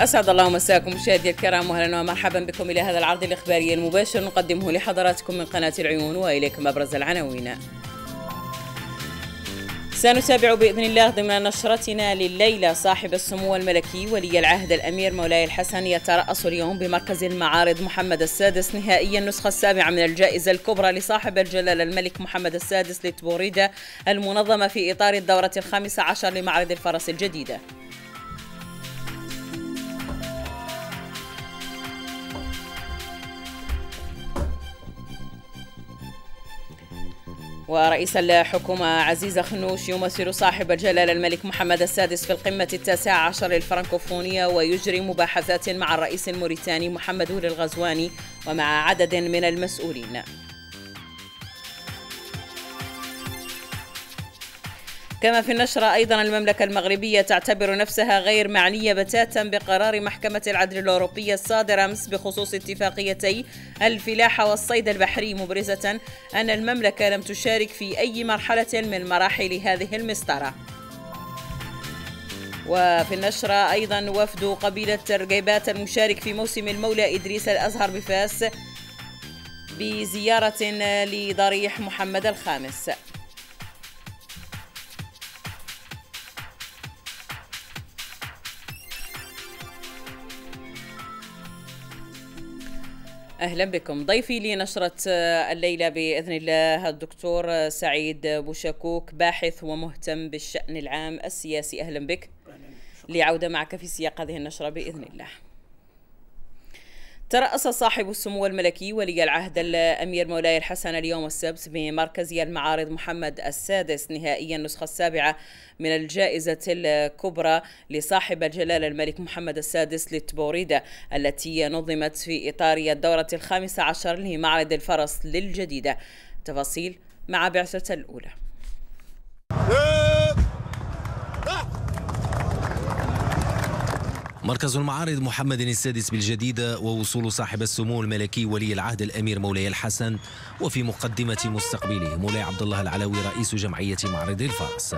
أسعد الله مساكم مشاهدي الكرام وأهلا ومرحبا بكم إلى هذا العرض الإخباري المباشر نقدمه لحضراتكم من قناة العيون وإليكم أبرز العناوين سنتابع بإذن الله ضمن نشرتنا لليلة صاحب السمو الملكي ولي العهد الأمير مولاي الحسن يترأس اليوم بمركز المعارض محمد السادس نهائيا النسخة السابعة من الجائزة الكبرى لصاحب الجلالة الملك محمد السادس لتبوريده المنظمة في إطار الدورة الخامسة عشر لمعرض الفرس الجديدة ورئيس الحكومة عزيز خنوش يمثل صاحب الجلالة الملك محمد السادس في القمة التاسعة عشر للفرنكوفونية ويجري مباحثات مع الرئيس الموريتاني محمد ولي الغزواني ومع عدد من المسؤولين كما في النشرة أيضا المملكة المغربية تعتبر نفسها غير معنية بتاتا بقرار محكمة العدل الأوروبية الصادر أمس بخصوص اتفاقيتي الفلاحة والصيد البحري مبرزة أن المملكة لم تشارك في أي مرحلة من مراحل هذه المسطرة وفي النشرة أيضا وفد قبيلة ترقيبات المشارك في موسم المولى إدريس الأزهر بفاس بزيارة لضريح محمد الخامس اهلا بكم ضيفي لنشره آه، الليله باذن الله الدكتور آه، سعيد بوشكوك باحث ومهتم بالشان العام السياسي اهلا بك لعوده معك في سياق هذه النشره باذن الله ترأس صاحب السمو الملكي ولي العهد الأمير مولاي الحسن اليوم السبت بمركزي المعارض محمد السادس نهائيا النسخة السابعة من الجائزة الكبرى لصاحب الجلالة الملك محمد السادس للتبوريدة التي نظمت في إطار الدورة الخامسة عشر لمعرض الفرس للجديدة تفاصيل مع بعثة الأولى مركز المعارض محمد السادس بالجديدة ووصول صاحب السمو الملكي ولي العهد الأمير مولاي الحسن وفي مقدمة مستقبله مولاي عبد الله العلوي رئيس جمعية معرض الفرس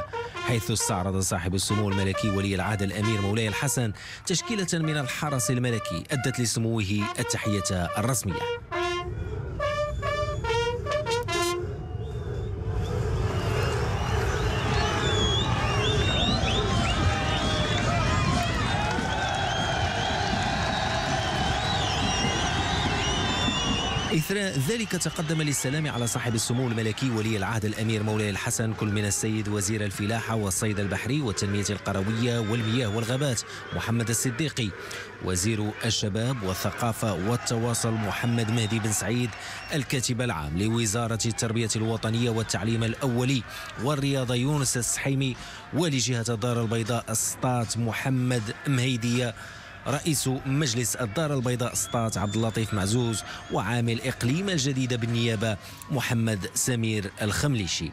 حيث استعرض صاحب السمو الملكي ولي العهد الأمير مولاي الحسن تشكيلة من الحرس الملكي أدت لسموه التحية الرسمية إثر ذلك تقدم للسلام على صاحب السمو الملكي ولي العهد الأمير مولاي الحسن كل من السيد وزير الفلاحة والصيد البحري والتنمية القروية والمياه والغابات محمد الصديقي وزير الشباب والثقافة والتواصل محمد مهدي بن سعيد الكاتب العام لوزارة التربية الوطنية والتعليم الأولي والرياضة يونس السحيمي ولجهة الدار البيضاء السطات محمد مهيدية رئيس مجلس الدار البيضاء سطات عبد اللطيف معزوز وعامل إقليم الجديدة بالنيابة محمد سمير الخمليشي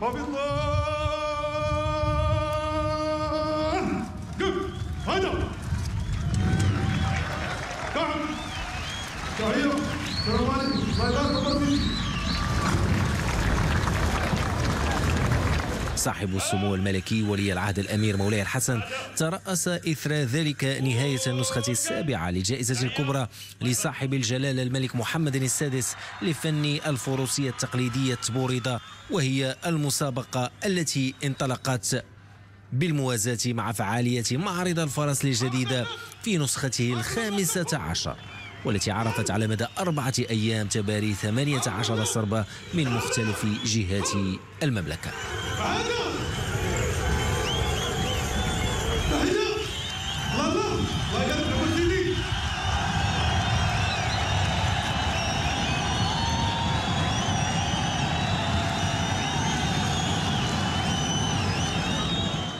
Thank you. صاحب السمو الملكي ولي العهد الأمير مولاي الحسن ترأس إثر ذلك نهاية النسخة السابعة لجائزة الكبرى لصاحب الجلالة الملك محمد السادس لفن الفروسية التقليدية التبوريضة وهي المسابقة التي انطلقت بالموازاة مع فعالية معرض الفرس الجديدة في نسخته الخامسة عشر والتي عرفت على مدى أربعة أيام تباري 18 صربة من مختلف جهات المملكة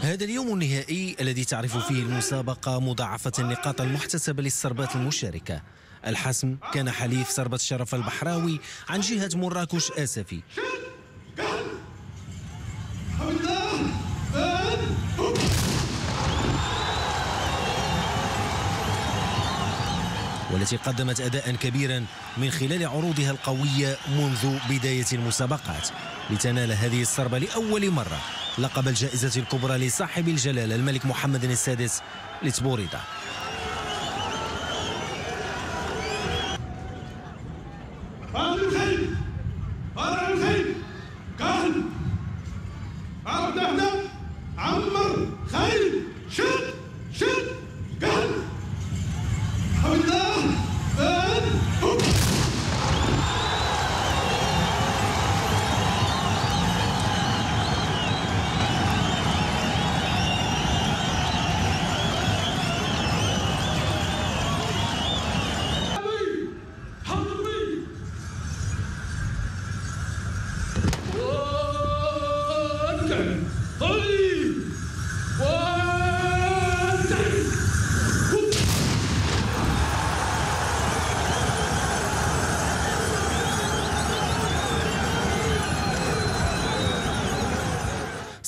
هذا اليوم النهائي الذي تعرف فيه المسابقة مضاعفة النقاط المحتسبة للسربات المشاركة الحسم كان حليف سربة شرف البحراوي عن جهة مراكش أسفي والتي قدمت أداء كبيرا من خلال عروضها القوية منذ بداية المسابقات لتنال هذه الصربة لأول مرة لقب الجائزة الكبرى لصاحب الجلالة الملك محمد السادس لتبوريدا الخيل عمر خيل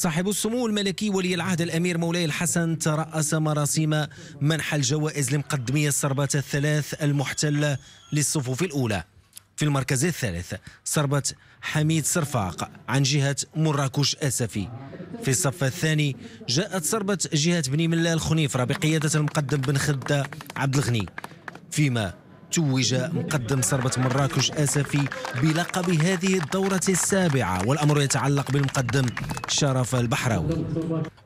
صاحب السمو الملكي ولي العهد الأمير مولاي الحسن ترأس مراسم منح الجوائز لمقدمي السربات الثلاث المحتلة للصفوف الأولى في المركز الثالث سربت حميد صرفاق عن جهة مراكش أسفي في الصف الثاني جاءت سربت جهة بني ملال خنيفرة بقيادة المقدم بن خدة عبد الغني فيما توج مقدم سربة مراكش أسفي بلقب هذه الدورة السابعة والأمر يتعلق بالمقدم شرف البحراوي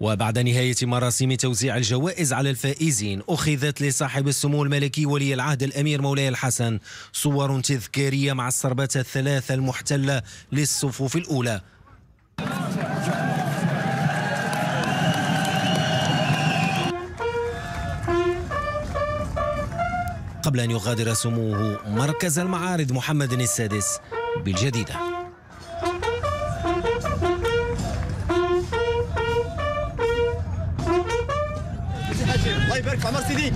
وبعد نهاية مراسم توزيع الجوائز على الفائزين أخذت لصاحب السمو الملكي ولي العهد الأمير مولاي الحسن صور تذكارية مع السربات الثلاثة المحتلة للصفوف الأولى قبل أن يغادر سموه مركز المعارض محمد السادس بالجديدة الله يبارك في عمر سيدي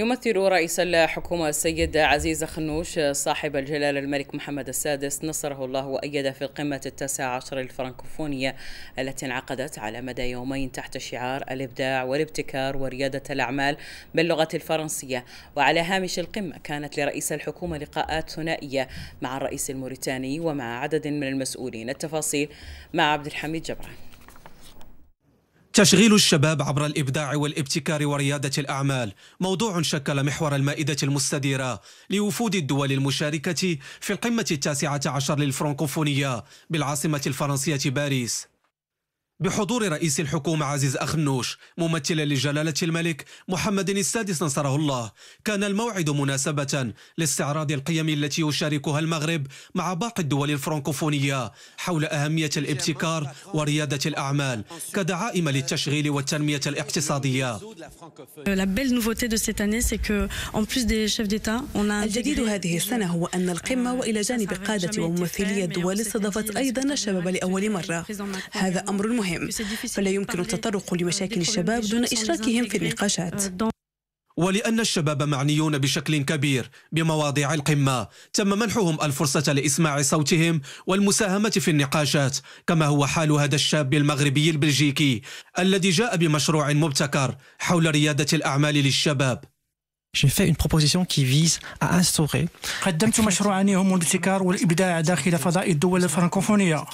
يمثل رئيس الحكومة السيد عزيز خنوش صاحب الجلالة الملك محمد السادس نصره الله وأيد في القمة التاسعة عشر الفرنكوفونية التي انعقدت على مدى يومين تحت شعار الإبداع والابتكار وريادة الأعمال باللغة الفرنسية وعلى هامش القمة كانت لرئيس الحكومة لقاءات ثنائية مع الرئيس الموريتاني ومع عدد من المسؤولين التفاصيل مع عبد الحميد جبران تشغيل الشباب عبر الإبداع والابتكار وريادة الأعمال موضوع شكل محور المائدة المستديرة لوفود الدول المشاركة في القمة التاسعة عشر للفرنكوفونية بالعاصمة الفرنسية باريس بحضور رئيس الحكومة عزيز أخنوش ممثلا لجلالة الملك محمد السادس نصره الله كان الموعد مناسبة لاستعراض القيم التي يشاركها المغرب مع باقي الدول الفرنكوفونية حول أهمية الابتكار وريادة الأعمال كدعائم للتشغيل والتنمية الاقتصادية euh, الجديد هذه السنة هو أن القمة euh, وإلى جانب قادة وممثلي الدول استضافت أيضا الشباب لأول مرة هذا أمر مهم مهم فلا يمكن التطرق euh, لمشاكل الشباب دون إشراكهم في النقاشات euh, ولأن الشباب معنيون بشكل كبير بمواضيع القمة تم منحهم الفرصة لإسماع صوتهم والمساهمة في النقاشات كما هو حال هذا الشاب المغربي البلجيكي الذي جاء بمشروع مبتكر حول ريادة الأعمال للشباب j'ai fait une proposition qui vise à instaurer قدمت مشروعا يهم الابتكار والإبداع داخل فضاء الدول الفرنكوفونية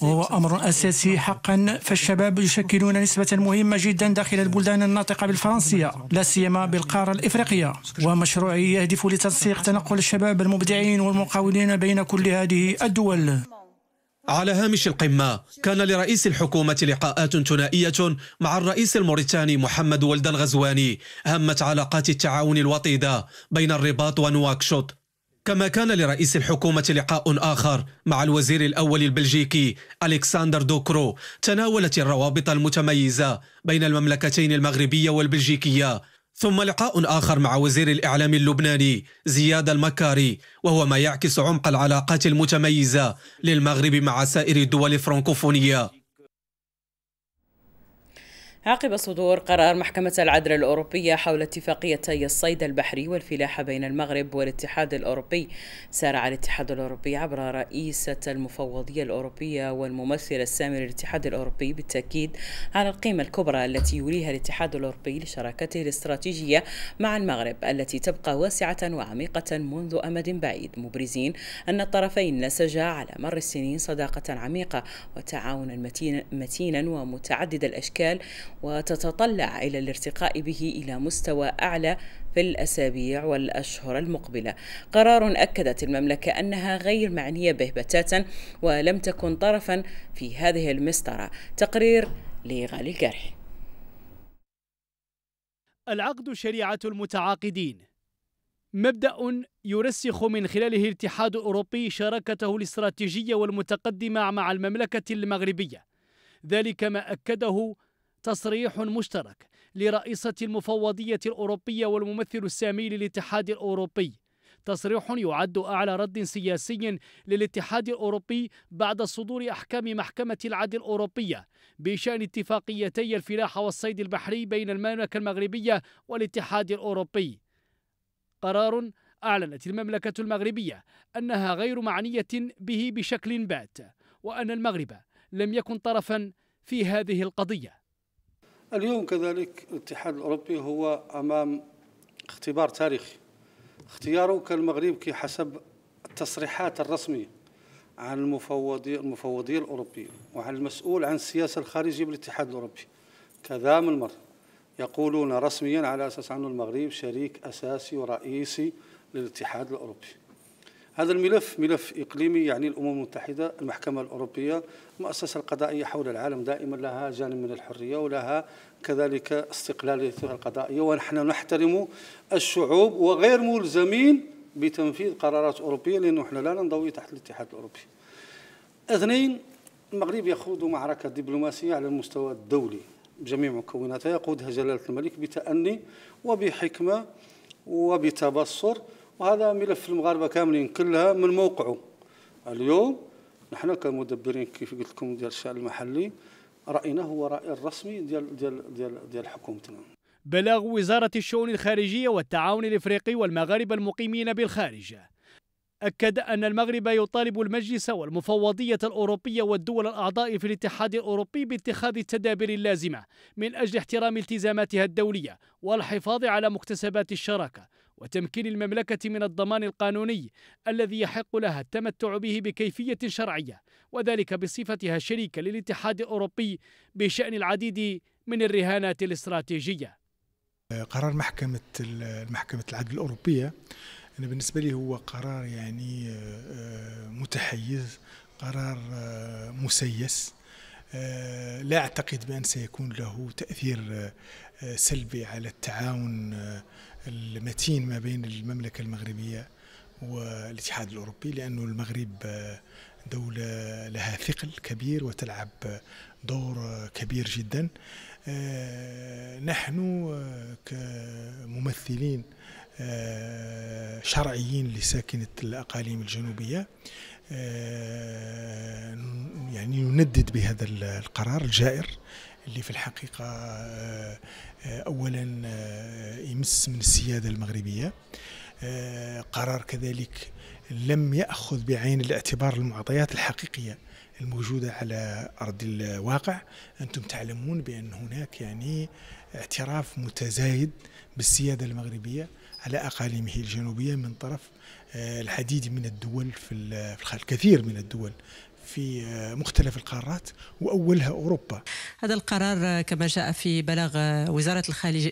وهو أمر أساسي حقا فالشباب يشكلون نسبة مهمة جدا داخل البلدان الناطقة بالفرنسية لا سيما بالقارة الإفريقية ومشروعي يهدف لتنسيق تنقل الشباب المبدعين والمقاولين بين كل هذه الدول على هامش القمة كان لرئيس الحكومة لقاءات ثنائية مع الرئيس الموريتاني محمد ولد الغزواني همت علاقات التعاون الوطيدة بين الرباط ونواكشوط كما كان لرئيس الحكومة لقاء آخر مع الوزير الأول البلجيكي ألكسندر دوكرو تناولت الروابط المتميزة بين المملكتين المغربية والبلجيكية ثم لقاء آخر مع وزير الإعلام اللبناني زياد المكاري وهو ما يعكس عمق العلاقات المتميزة للمغرب مع سائر الدول الفرنكوفونية عقب صدور قرار محكمة العدل الأوروبية حول اتفاقيتي الصيد البحري والفلاحة بين المغرب والاتحاد الأوروبي سارع الاتحاد الأوروبي عبر رئيسة المفوضية الأوروبية والممثل السامي للاتحاد الأوروبي بالتأكيد على القيمة الكبرى التي يوليها الاتحاد الأوروبي لشراكته الاستراتيجية مع المغرب التي تبقى واسعة وعميقة منذ أمد بعيد مبرزين أن الطرفين نسجا على مر السنين صداقة عميقة وتعاونا متينا ومتعدد الأشكال وتتطلع إلى الارتقاء به إلى مستوى أعلى في الأسابيع والأشهر المقبلة قرار أكدت المملكة أنها غير معنية به بتاتا ولم تكن طرفا في هذه المسطرة تقرير لغالي الجرح العقد شريعة المتعاقدين مبدأ يرسخ من خلاله الاتحاد الأوروبي شراكته الاستراتيجية والمتقدمة مع المملكة المغربية ذلك ما أكده تصريح مشترك لرئيسة المفوضية الأوروبية والممثل السامي للاتحاد الأوروبي تصريح يعد أعلى رد سياسي للاتحاد الأوروبي بعد صدور أحكام محكمة العدل الأوروبية بشأن اتفاقيتي الفلاحة والصيد البحري بين المملكة المغربية والاتحاد الأوروبي قرار أعلنت المملكة المغربية أنها غير معنية به بشكل بات وأن المغرب لم يكن طرفا في هذه القضيه اليوم كذلك الاتحاد الأوروبي هو أمام اختبار تاريخي اختياره كالمغرب حسب التصريحات الرسمية عن المفوضي المفوضية الأوروبية وعن المسؤول عن السياسة الخارجية بالاتحاد الأوروبي كذا من مرة يقولون رسميا على أساس أن المغرب شريك أساسي ورئيسي للاتحاد الأوروبي هذا الملف ملف إقليمي يعني الأمم المتحدة المحكمة الأوروبية المؤسسة القضائية حول العالم دائما لها جانب من الحرية ولها كذلك استقلاليتها القضائية ونحن نحترم الشعوب وغير ملزمين بتنفيذ قرارات أوروبية لأنه نحن لا ننضوي تحت الاتحاد الأوروبي اثنين المغرب يخوض معركة دبلوماسية على المستوى الدولي بجميع مكوناتها يقودها جلالة الملك بتأني وبحكمة وبتبصر وهذا ملف المغاربه كاملين كلها من موقعه اليوم نحن كمدبرين كيف قلت لكم ديال الشان المحلي راينا هو راي الرسمي ديال ديال ديال ديال حكومتنا بلاغ وزاره الشؤون الخارجيه والتعاون الافريقي والمغاربه المقيمين بالخارج أكد أن المغرب يطالب المجلس والمفوضية الأوروبية والدول الأعضاء في الاتحاد الأوروبي باتخاذ التدابير اللازمة من أجل احترام التزاماتها الدولية والحفاظ على مكتسبات الشراكة وتمكين المملكة من الضمان القانوني الذي يحق لها التمتع به بكيفية شرعية وذلك بصفتها شريكة للاتحاد الأوروبي بشأن العديد من الرهانات الاستراتيجية قرار محكمة المحكمة العدل الأوروبية أنا بالنسبة لي هو قرار يعني آه، متحيز قرار آه، مسيس آه، لا أعتقد بأن سيكون له تأثير سلبي على التعاون المتين ما بين المملكة المغربية والاتحاد الأوروبي لأنه المغرب آه، دولة لها ثقل كبير وتلعب دور كبير جدا آه، نحن آه، كممثلين شرعيين لساكنة الأقاليم الجنوبية يعني نندد بهذا القرار الجائر اللي في الحقيقة آه، أولا آه، يمس من السيادة المغربية آه، قرار كذلك لم يأخذ بعين الاعتبار المعطيات الحقيقية الموجودة على أرض الواقع أنتم تعلمون بأن هناك يعني اعتراف متزايد بالسيادة المغربية على أقاليمه الجنوبية من طرف العديد من الدول في الخارج كثير من الدول في آه، مختلف القارات واولها اوروبا. هذا القرار آه، كما جاء في بلاغ آه، وزاره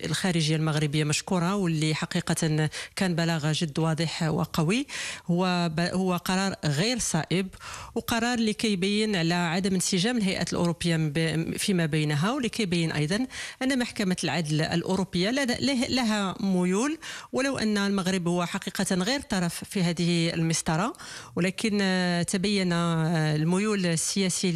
الخارجيه المغربيه مشكوره واللي حقيقه كان بلاغ جد واضح وقوي هو هو قرار غير صائب وقرار لكي يبين على عدم انسجام الهيئه الاوروبيه فيما بينها ولكي يبين ايضا ان محكمه العدل الاوروبيه لها ميول ولو ان المغرب هو حقيقه غير طرف في هذه المسطره ولكن تبين الميول السياسي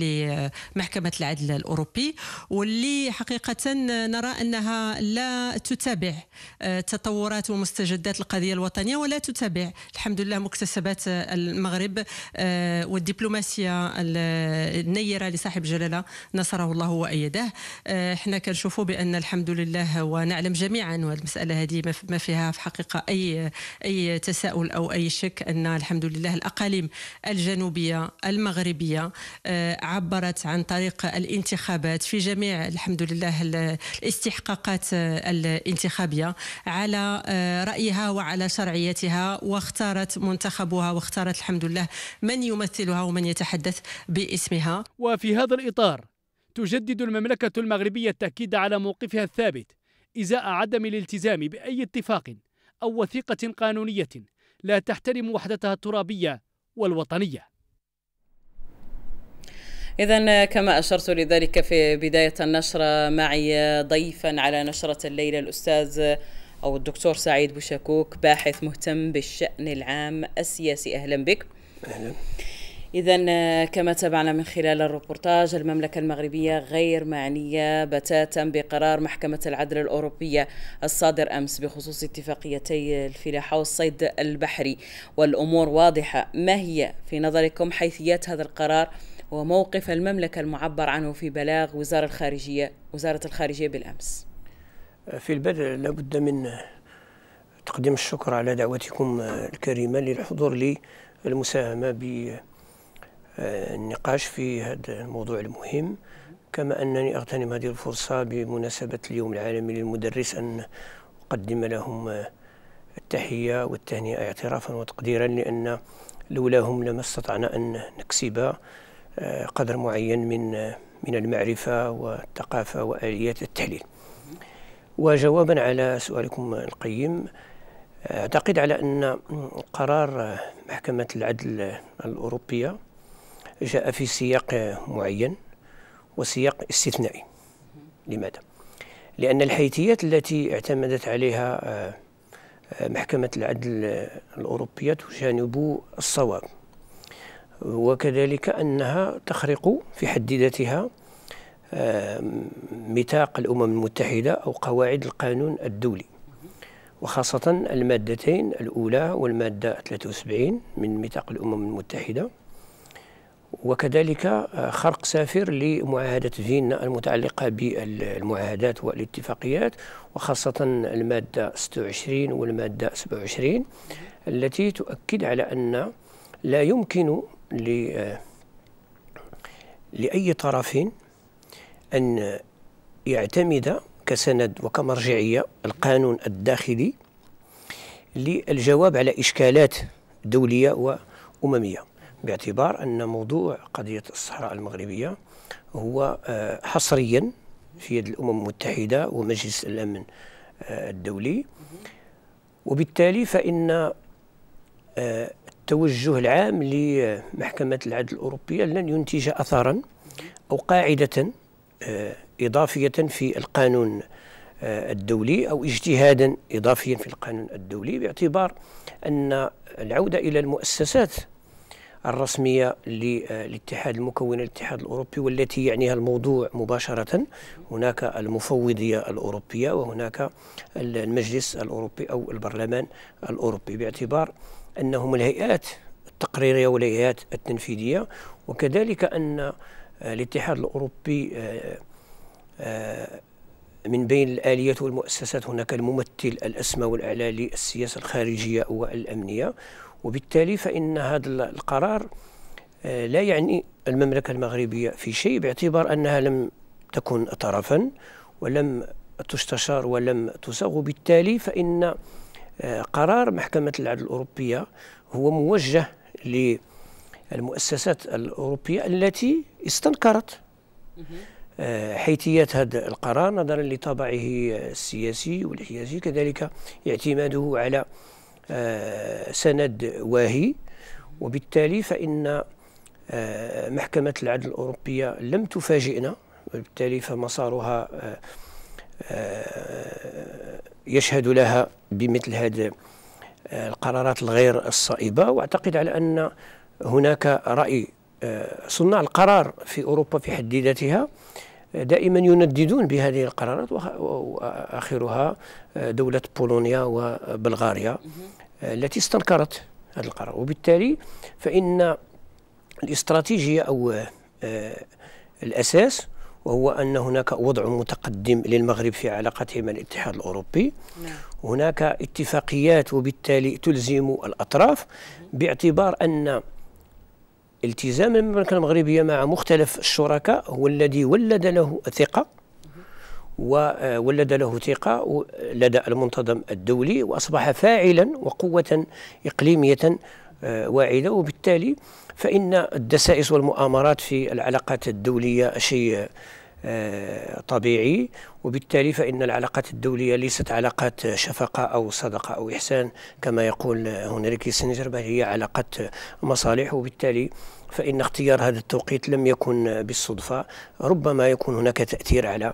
لمحكمة العدل الأوروبي واللي حقيقة نرى أنها لا تتابع آه، تطورات ومستجدات القضية الوطنية ولا تتابع الحمد لله مكتسبات المغرب آه، والدبلوماسية النيرة لصاحب جلالة نصره الله وأيده آه، احنا كنشوفوا بأن الحمد لله ونعلم جميعا والمسألة هذه ما فيها في حقيقة أي أي تساؤل أو أي شك أن الحمد لله الأقاليم الجنوبية المغرب المغربيه آه، عبرت عن طريق الانتخابات في جميع الحمد لله الاستحقاقات آه، الانتخابيه على آه، رايها وعلى شرعيتها واختارت منتخبها واختارت الحمد لله من يمثلها ومن يتحدث باسمها وفي هذا الاطار تجدد المملكه المغربيه التاكيد على موقفها الثابت ازاء عدم الالتزام باي اتفاق او وثيقه قانونيه لا تحترم وحدتها الترابيه والوطنيه إذا كما أشرت لذلك في بداية النشرة معي ضيفا على نشرة الليلة الأستاذ أو الدكتور سعيد بوشكوك باحث مهتم بالشأن العام السياسي أهلا بك أهلا إذا كما تابعنا من خلال الروبورتاج المملكة المغربية غير معنية بتاتا بقرار محكمة العدل الأوروبية الصادر أمس بخصوص اتفاقيتي الفلاحة والصيد البحري والأمور واضحة ما هي في نظركم حيثيات هذا القرار؟ وموقف المملكة المعبر عنه في بلاغ وزارة الخارجية وزارة الخارجية بالأمس في البدء لابد من تقديم الشكر على دعوتكم الكريمة للحضور لي المساهمة بالنقاش في هذا الموضوع المهم كما أنني أغتنم هذه الفرصة بمناسبة اليوم العالمي للمدرس أن أقدم لهم التحية والتهنئة اعترافا وتقديرا لأن لولاهم لما استطعنا أن نكسب آه، قدر معين من آه، من المعرفة والثقافة وآليات التحليل وجوابا على سؤالكم القيم آه، أعتقد على أن قرار محكمة العدل الأوروبية جاء في سياق معين وسياق استثنائي لماذا؟ لأن الحيثيات التي اعتمدت عليها محكمة العدل الأوروبية تجانب الصواب وكذلك أنها تخرق في حد ذاتها ميثاق الأمم المتحدة أو قواعد القانون الدولي وخاصة المادتين الأولى والمادة 73 من ميثاق الأمم المتحدة وكذلك آه، خرق سافر لمعاهدة فيينا المتعلقة بالمعاهدات والاتفاقيات وخاصة المادة 26 والمادة 27 التي تؤكد على أن لا يمكن لأي طرف أن يعتمد كسند وكمرجعية القانون الداخلي للجواب على إشكالات دولية وأممية باعتبار أن موضوع قضية الصحراء المغربية هو آه، حصريا في يد الأمم المتحدة ومجلس الأمن آه، الدولي وبالتالي فإن آه، التوجه العام لمحكمة العدل الأوروبية لن ينتج أثرا أو قاعدة آه، إضافية في القانون آه، الدولي أو اجتهادا إضافيا في القانون الدولي باعتبار أن العودة إلى المؤسسات الرسمية آه، للاتحاد المكونة للاتحاد الأوروبي والتي يعنيها الموضوع مباشرة هناك المفوضية الأوروبية وهناك المجلس الأوروبي أو البرلمان الأوروبي باعتبار أنهم الهيئات التقريرية والهيئات التنفيذية وكذلك أن آه، الاتحاد الأوروبي آه، آه، من بين الآليات والمؤسسات هناك الممثل الأسمى والأعلى للسياسة الخارجية والأمنية وبالتالي فإن هذا القرار لا يعني المملكة المغربية في شيء باعتبار أنها لم تكن طرفا ولم تستشار ولم تصغ بالتالي فإن قرار محكمة العدل الأوروبية هو موجه للمؤسسات الأوروبية التي استنكرت آه، حيثيات هذا القرار نظرا لطبعه السياسي والحيازي كذلك اعتماده على آه، سند واهي وبالتالي فإن آه، محكمة العدل الأوروبية لم تفاجئنا وبالتالي فمسارها يشهد لها بمثل هذه آه، القرارات الغير الصائبة وأعتقد على أن هناك رأي آه، صناع القرار في أوروبا في حد ذاتها آه، دائما ينددون بهذه القرارات وآخرها دولة بولونيا وبلغاريا التي استنكرت هذا القرار وبالتالي فإن الاستراتيجية أو الأساس وهو أن هناك وضع متقدم للمغرب في علاقته مع الاتحاد الأوروبي نعم. هناك اتفاقيات وبالتالي تلزم الأطراف باعتبار أن التزام المملكة المغربية مع مختلف الشركاء هو الذي ولد له ثقة وولد له ثقة لدى المنتظم الدولي وأصبح فاعلا وقوة إقليمية آه، واعدة وبالتالي فإن الدسائس والمؤامرات في العلاقات الدولية شيء آه، طبيعي وبالتالي فإن العلاقات الدولية ليست علاقات شفقة أو صدقة أو إحسان كما يقول هنري كيسنجر بل هي علاقة مصالح وبالتالي فإن اختيار هذا التوقيت لم يكن بالصدفة ربما يكون هناك تأثير على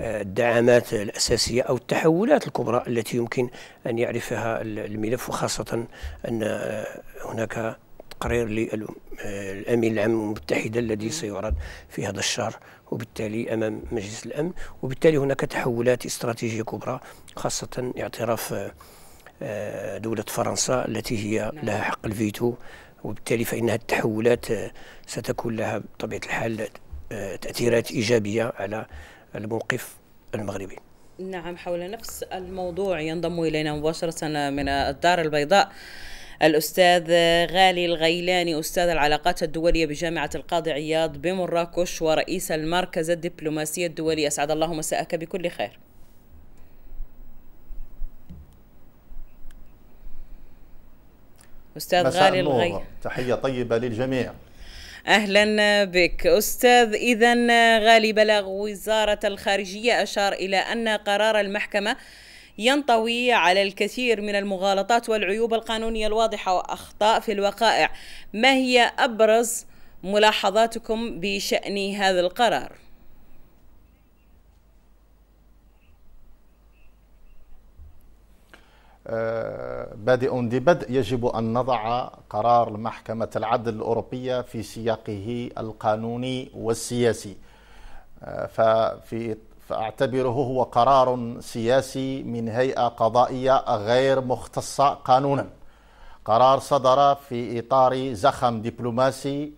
آه، الدعامات الأساسية أو التحولات الكبرى التي يمكن أن يعرفها الملف وخاصة أن آه، هناك تقرير للامين العام المتحده الذي سيعرض في هذا الشهر وبالتالي امام مجلس الامن وبالتالي هناك تحولات استراتيجيه كبرى خاصه اعتراف آه، آه، دوله فرنسا التي هي نعم. لها حق الفيتو وبالتالي فإن التحولات آه، ستكون لها بطبيعة الحال تأثيرات إيجابية على الموقف المغربي نعم حول نفس الموضوع ينضم إلينا مباشرة من الدار البيضاء الأستاذ غالي الغيلاني أستاذ العلاقات الدولية بجامعة القاضي عياض بمراكش ورئيس المركز الدبلوماسي الدولي أسعد الله مساءك بكل خير أستاذ غالي الغيلاني تحية طيبة للجميع اهلا بك استاذ اذا غالي بلغ وزاره الخارجيه اشار الى ان قرار المحكمه ينطوي على الكثير من المغالطات والعيوب القانونية الواضحة وأخطاء في الوقائع ما هي أبرز ملاحظاتكم بشأن هذا القرار؟ آه، بادئ ذي بدء يجب أن نضع قرار محكمة العدل الأوروبية في سياقه القانوني والسياسي آه، ففي فأعتبره هو قرار سياسي من هيئة قضائية غير مختصة قانونا قرار صدر في إطار زخم دبلوماسي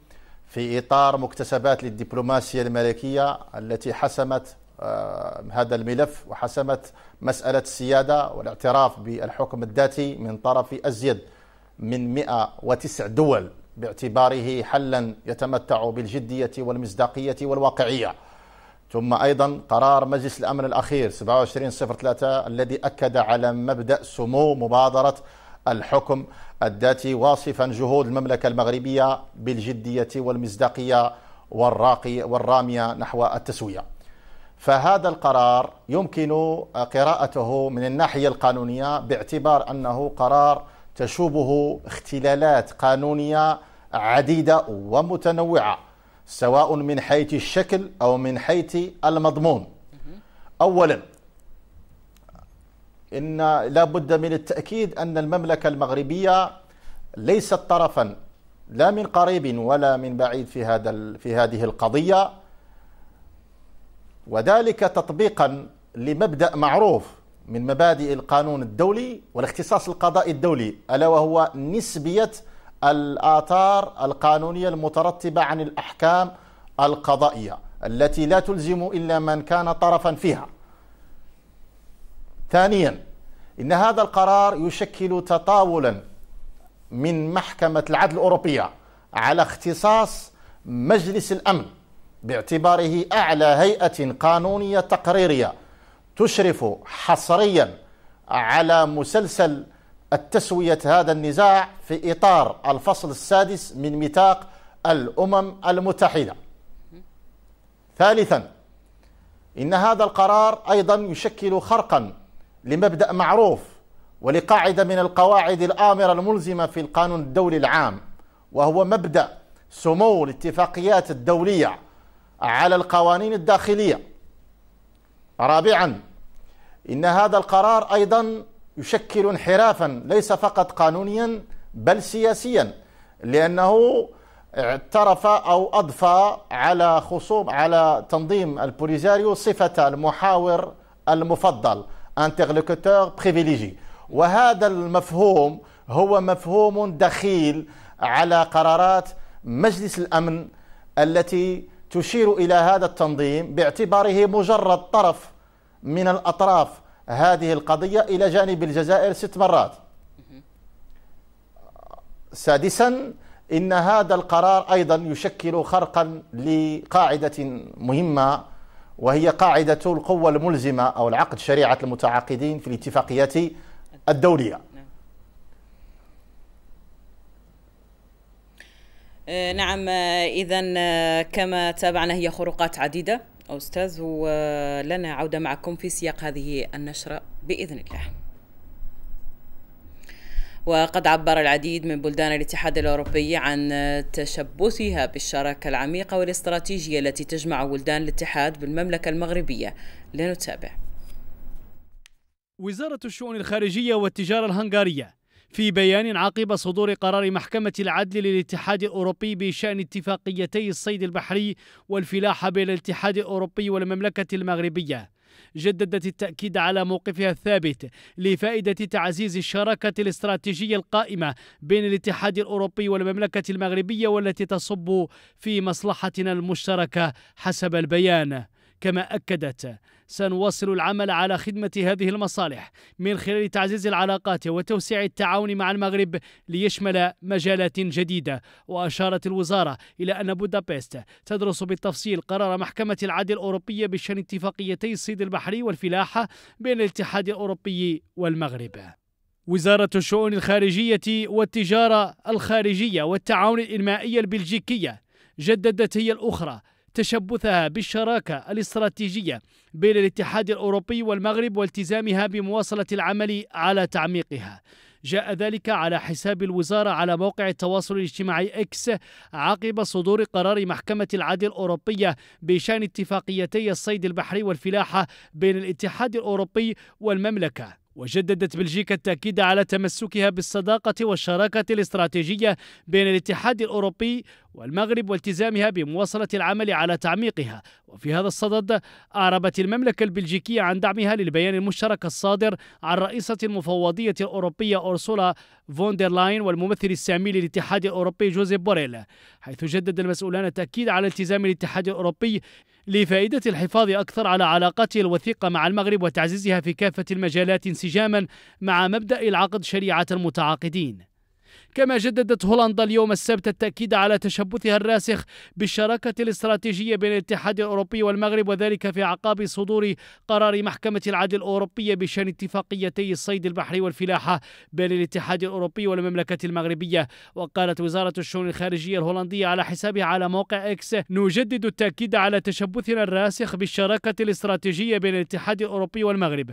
في إطار مكتسبات للدبلوماسية الملكية التي حسمت آه، هذا الملف وحسمت مسألة السيادة والاعتراف بالحكم الذاتي من طرف أزيد من 109 دول باعتباره حلا يتمتع بالجدية والمصداقية والواقعية ثم أيضا قرار مجلس الأمن الأخير 2703 الذي أكد على مبدأ سمو مبادرة الحكم الذاتي واصفا جهود المملكة المغربية بالجدية والمصداقية والراقي والرامية نحو التسوية فهذا القرار يمكن قراءته من الناحية القانونية باعتبار أنه قرار تشوبه اختلالات قانونية عديدة ومتنوعة سواء من حيث الشكل أو من حيث المضمون أولا إن لابد من التأكيد أن المملكة المغربية ليست طرفا لا من قريب ولا من بعيد في هذا في هذه القضية وذلك تطبيقا لمبدأ معروف من مبادئ القانون الدولي والاختصاص القضائي الدولي ألا وهو نسبية الآثار القانونية المترتبة عن الأحكام القضائية التي لا تلزم إلا من كان طرفا فيها ثانيا إن هذا القرار يشكل تطاولا من محكمة العدل الأوروبية على اختصاص مجلس الأمن باعتباره أعلى هيئة قانونية تقريرية تشرف حصريا على مسلسل التسوية هذا النزاع في إطار الفصل السادس من ميثاق الأمم المتحدة ثالثا إن هذا القرار أيضا يشكل خرقا لمبدأ معروف ولقاعدة من القواعد الآمرة الملزمة في القانون الدولي العام وهو مبدأ سمو الاتفاقيات الدولية على القوانين الداخلية رابعا إن هذا القرار أيضا يشكل انحرافا ليس فقط قانونيا بل سياسيا لأنه اعترف أو أضفى على خصوم على تنظيم البوليزاريو صفة المحاور المفضل انترلوكوتور بريفيليجي وهذا المفهوم هو مفهوم دخيل على قرارات مجلس الأمن التي تشير إلى هذا التنظيم باعتباره مجرد طرف من الأطراف هذه القضية إلى جانب الجزائر ست مرات سادسا إن هذا القرار أيضا يشكل خرقا لقاعدة مهمة وهي قاعدة القوة الملزمة أو العقد شريعة المتعاقدين في الاتفاقيات الدولية نعم, آه، نعم. آه، إذا آه، كما تابعنا هي خروقات عديدة أستاذ ولنا عودة معكم في سياق هذه النشرة بإذن الله وقد عبر العديد من بلدان الاتحاد الأوروبي عن تشبثها بالشراكة العميقة والاستراتيجية التي تجمع بلدان الاتحاد بالمملكة المغربية لنتابع وزارة الشؤون الخارجية والتجارة الهنغارية في بيان عقب صدور قرار محكمة العدل للاتحاد الأوروبي بشأن اتفاقيتي الصيد البحري والفلاحة بين الاتحاد الأوروبي والمملكة المغربية جددت التأكيد على موقفها الثابت لفائدة تعزيز الشراكة الاستراتيجية القائمة بين الاتحاد الأوروبي والمملكة المغربية والتي تصب في مصلحتنا المشتركة حسب البيان كما أكدت سنواصل العمل على خدمة هذه المصالح من خلال تعزيز العلاقات وتوسيع التعاون مع المغرب ليشمل مجالات جديدة وأشارت الوزارة إلى أن بودابست تدرس بالتفصيل قرار محكمة العدل الأوروبية بشأن اتفاقيتي الصيد البحري والفلاحة بين الاتحاد الأوروبي والمغرب وزارة الشؤون الخارجية والتجارة الخارجية والتعاون الإنمائية البلجيكية جددت هي الأخرى تشبثها بالشراكه الاستراتيجيه بين الاتحاد الاوروبي والمغرب والتزامها بمواصله العمل على تعميقها جاء ذلك على حساب الوزارة على موقع التواصل الاجتماعي إكس عقب صدور قرار محكمة العدل الأوروبية بشأن اتفاقيتي الصيد البحري والفلاحة بين الاتحاد الأوروبي والمملكة وجددت بلجيكا التأكيد على تمسكها بالصداقة والشراكة الاستراتيجية بين الاتحاد الأوروبي والمغرب والتزامها بمواصلة العمل على تعميقها وفي هذا الصدد أعربت المملكة البلجيكية عن دعمها للبيان المشترك الصادر عن رئيسة المفوضية الأوروبية أورسولا فوندرلاين والممثل السامي للاتحاد الأوروبي جوزيف بوريل حيث جدد المسؤولان التأكيد على التزام الاتحاد الأوروبي لفائدة الحفاظ أكثر على علاقاته الوثيقة مع المغرب وتعزيزها في كافة المجالات انسجاما مع مبدأ العقد شريعة المتعاقدين كما جددت هولندا اليوم السبت التأكيد على تشبثها الراسخ بالشراكة الاستراتيجية بين الاتحاد الأوروبي والمغرب وذلك في عقاب صدور قرار محكمة العدل الأوروبية بشأن اتفاقيتي الصيد البحري والفلاحة بين الاتحاد الأوروبي والمملكة المغربية وقالت وزارة الشؤون الخارجية الهولندية على حسابها على موقع إكس نجدد التأكيد على تشبثنا الراسخ بالشراكة الاستراتيجية بين الاتحاد الأوروبي والمغرب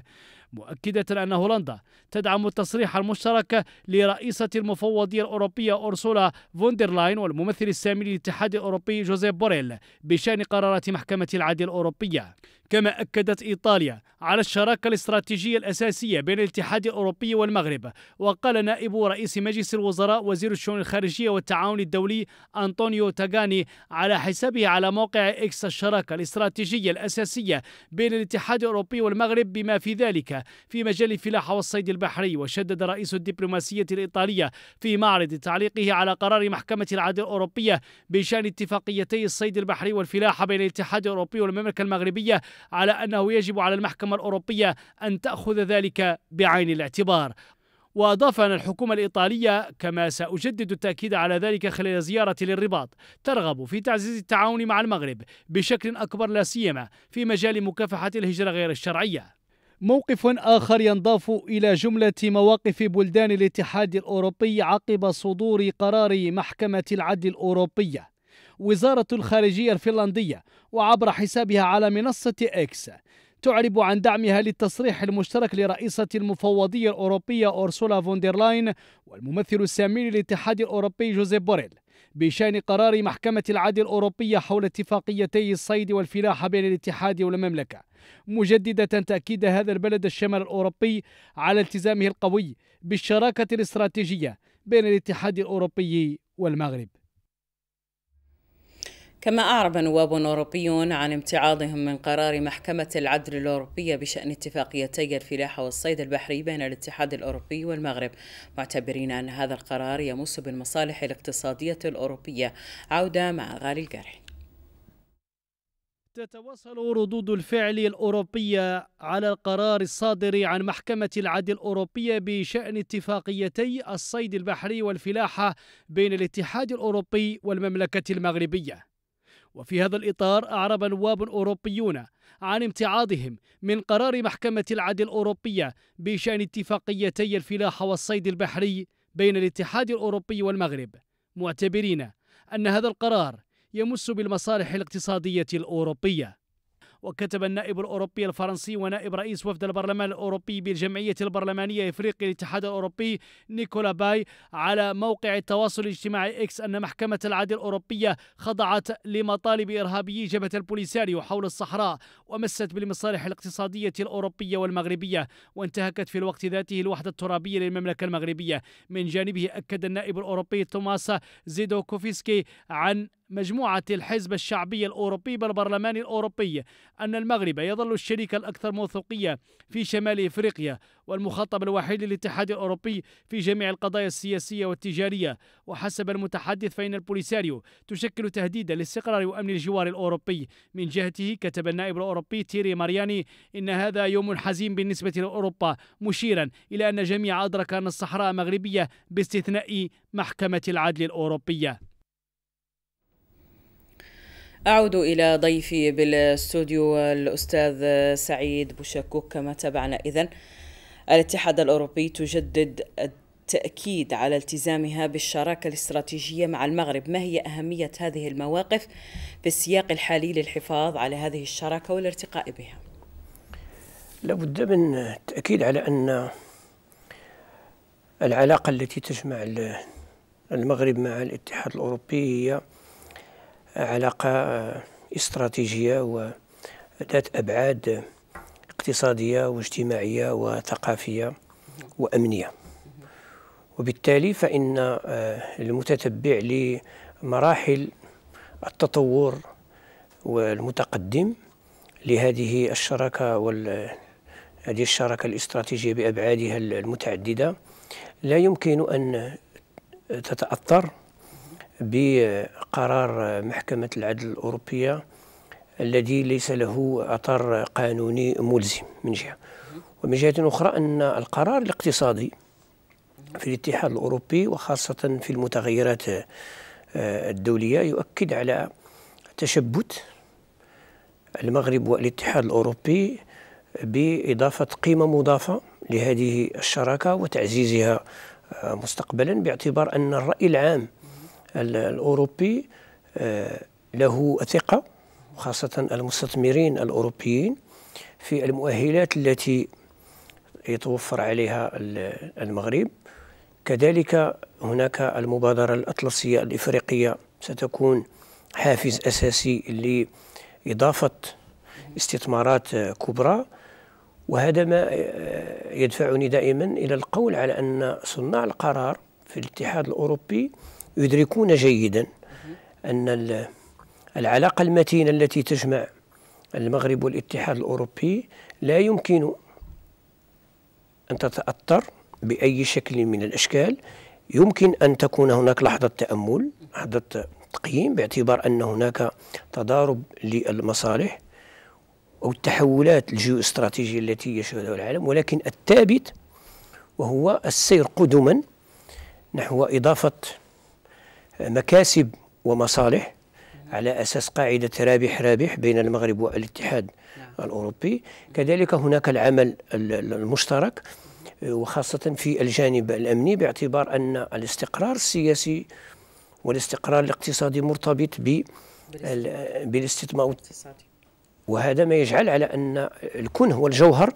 مؤكدة أن هولندا تدعم التصريح المشترك لرئيسة المفوضية الأوروبية أورسولا فوندرلاين والممثل السامي للاتحاد الأوروبي جوزيف بوريل بشأن قرارات محكمة العدل الأوروبية كما أكدت إيطاليا على الشراكة الاستراتيجية الأساسية بين الاتحاد الأوروبي والمغرب وقال نائب رئيس مجلس الوزراء وزير الشؤون الخارجية والتعاون الدولي أنطونيو تاغاني على حسابه على موقع إكس الشراكة الاستراتيجية الأساسية بين الاتحاد الأوروبي والمغرب بما في ذلك في مجال الفلاحة والصيد البحري وشدد رئيس الدبلوماسية الإيطالية في معرض تعليقه على قرار محكمة العدل الأوروبية بشأن اتفاقيتي الصيد البحري والفلاحة بين الاتحاد الأوروبي والمملكة المغربية على أنه يجب على المحكمة الأوروبية أن تأخذ ذلك بعين الاعتبار وأضاف أن الحكومة الإيطالية كما سأجدد التأكيد على ذلك خلال زيارتي للرباط ترغب في تعزيز التعاون مع المغرب بشكل أكبر لا سيما في مجال مكافحة الهجرة غير الشرعية موقف آخر ينضاف إلى جملة مواقف بلدان الاتحاد الأوروبي عقب صدور قرار محكمة العدل الأوروبية وزارة الخارجية الفنلندية وعبر حسابها على منصة إكس تعرب عن دعمها للتصريح المشترك لرئيسة المفوضية الأوروبية أورسولا فوندرلاين والممثل السامي للاتحاد الأوروبي جوزيف بوريل بشان قرار محكمة العدل الأوروبية حول اتفاقيتي الصيد والفلاحة بين الاتحاد والمملكة مجددة تأكيد هذا البلد الشمال الأوروبي على التزامه القوي بالشراكة الاستراتيجية بين الاتحاد الأوروبي والمغرب كما أعرب نواب أوروبيون عن امتعاضهم من قرار محكمة العدل الأوروبية بشأن اتفاقيتي الفلاحة والصيد البحري بين الاتحاد الأوروبي والمغرب معتبرين أن هذا القرار يمس بالمصالح الاقتصادية الأوروبية عودة مع غالي القرح تتواصل ردود الفعل الأوروبية على القرار الصادر عن محكمة العدل الأوروبية بشأن اتفاقيتي الصيد البحري والفلاحة بين الاتحاد الأوروبي والمملكة المغربية وفي هذا الإطار أعرب نواب أوروبيون عن امتعاضهم من قرار محكمة العدل الأوروبية بشأن اتفاقيتي الفلاحة والصيد البحري بين الاتحاد الأوروبي والمغرب معتبرين أن هذا القرار يمس بالمصالح الاقتصادية الأوروبية وكتب النائب الأوروبي الفرنسي ونائب رئيس وفد البرلمان الأوروبي بالجمعية البرلمانية إفريقي للاتحاد الأوروبي نيكولا باي على موقع التواصل الاجتماعي إكس أن محكمة العدل الأوروبية خضعت لمطالب إرهابيي جبهة البوليساريو حول الصحراء ومست بالمصالح الاقتصادية الأوروبية والمغربية وانتهكت في الوقت ذاته الوحدة الترابية للمملكة المغربية من جانبه أكد النائب الأوروبي توماس زيدو كوفيسكي عن مجموعة الحزب الشعبي الأوروبي بالبرلمان الأوروبي أن المغرب يظل الشريك الأكثر موثوقية في شمال إفريقيا والمخاطب الوحيد للاتحاد الأوروبي في جميع القضايا السياسية والتجارية وحسب المتحدث فإن البوليساريو تشكل تهديدا لاستقرار وأمن الجوار الأوروبي من جهته كتب النائب الأوروبي تيري مارياني إن هذا يوم حزين بالنسبة لأوروبا مشيرا إلى أن جميع أدرك أن الصحراء مغربية باستثناء محكمة العدل الأوروبية أعود إلى ضيفي بالاستوديو الأستاذ سعيد بوشكوك كما تابعنا إذا الاتحاد الأوروبي تجدد التأكيد على التزامها بالشراكة الاستراتيجية مع المغرب ما هي أهمية هذه المواقف في السياق الحالي للحفاظ على هذه الشراكة والارتقاء بها لابد من التأكيد على أن العلاقة التي تجمع المغرب مع الاتحاد الأوروبي هي علاقة آه، استراتيجية وذات أبعاد اقتصادية واجتماعية وثقافية وأمنية وبالتالي فإن آه، المتتبع لمراحل التطور والمتقدم لهذه الشراكة وال آه، هذه الشراكة الاستراتيجية بأبعادها المتعددة لا يمكن أن تتأثر بقرار محكمة العدل الأوروبية الذي ليس له أطر قانوني ملزم من جهة ومن جهة أخرى أن القرار الاقتصادي في الاتحاد الأوروبي وخاصة في المتغيرات آه، الدولية يؤكد على تشبت المغرب والاتحاد الأوروبي بإضافة قيمة مضافة لهذه الشراكة وتعزيزها آه، مستقبلا باعتبار أن الرأي العام الأوروبي آه، له ثقة خاصة المستثمرين الأوروبيين في المؤهلات التي يتوفر عليها المغرب كذلك هناك المبادرة الأطلسية الإفريقية ستكون حافز أساسي لإضافة استثمارات كبرى وهذا ما آه، يدفعني دائما إلى القول على أن صناع القرار في الاتحاد الأوروبي يدركون جيدا أن العلاقة المتينة التي تجمع المغرب والاتحاد الأوروبي لا يمكن أن تتأثر بأي شكل من الأشكال يمكن أن تكون هناك لحظة تأمل لحظة تقييم باعتبار أن هناك تضارب للمصالح أو التحولات الجيوستراتيجية التي يشهدها العالم ولكن الثابت وهو السير قدما نحو إضافة مكاسب ومصالح على أساس قاعدة رابح رابح بين المغرب والاتحاد نعم. الأوروبي كذلك هناك العمل المشترك وخاصة في الجانب الأمني باعتبار أن الاستقرار السياسي والاستقرار الاقتصادي مرتبط بالاستثمار وهذا ما يجعل على أن الكون هو الجوهر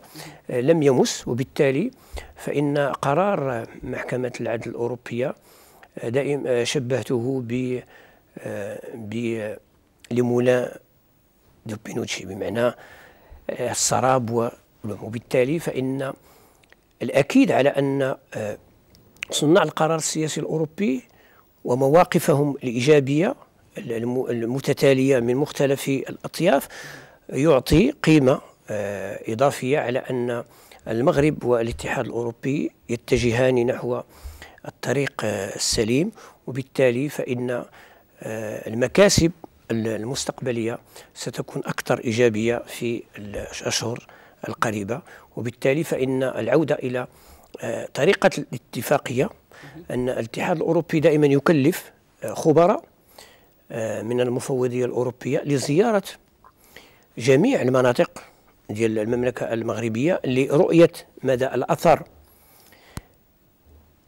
لم يمس وبالتالي فإن قرار محكمة العدل الأوروبية دائما آه، شبهته آه، ب لمولا دو بينوتشي بمعنى آه، السراب وبالتالي فإن الأكيد على أن صناع القرار السياسي الأوروبي ومواقفهم الإيجابية المتتالية من مختلف الأطياف يعطي قيمة إضافية على أن المغرب والاتحاد الأوروبي يتجهان نحو الطريق السليم وبالتالي فإن آه، المكاسب المستقبلية ستكون أكثر إيجابية في الأشهر القريبة وبالتالي فإن العودة إلى آه، طريقة الاتفاقية أن الاتحاد الأوروبي دائما يكلف آه، خبراء من المفوضية الأوروبية لزيارة جميع المناطق ديال المملكة المغربية لرؤية مدى الأثر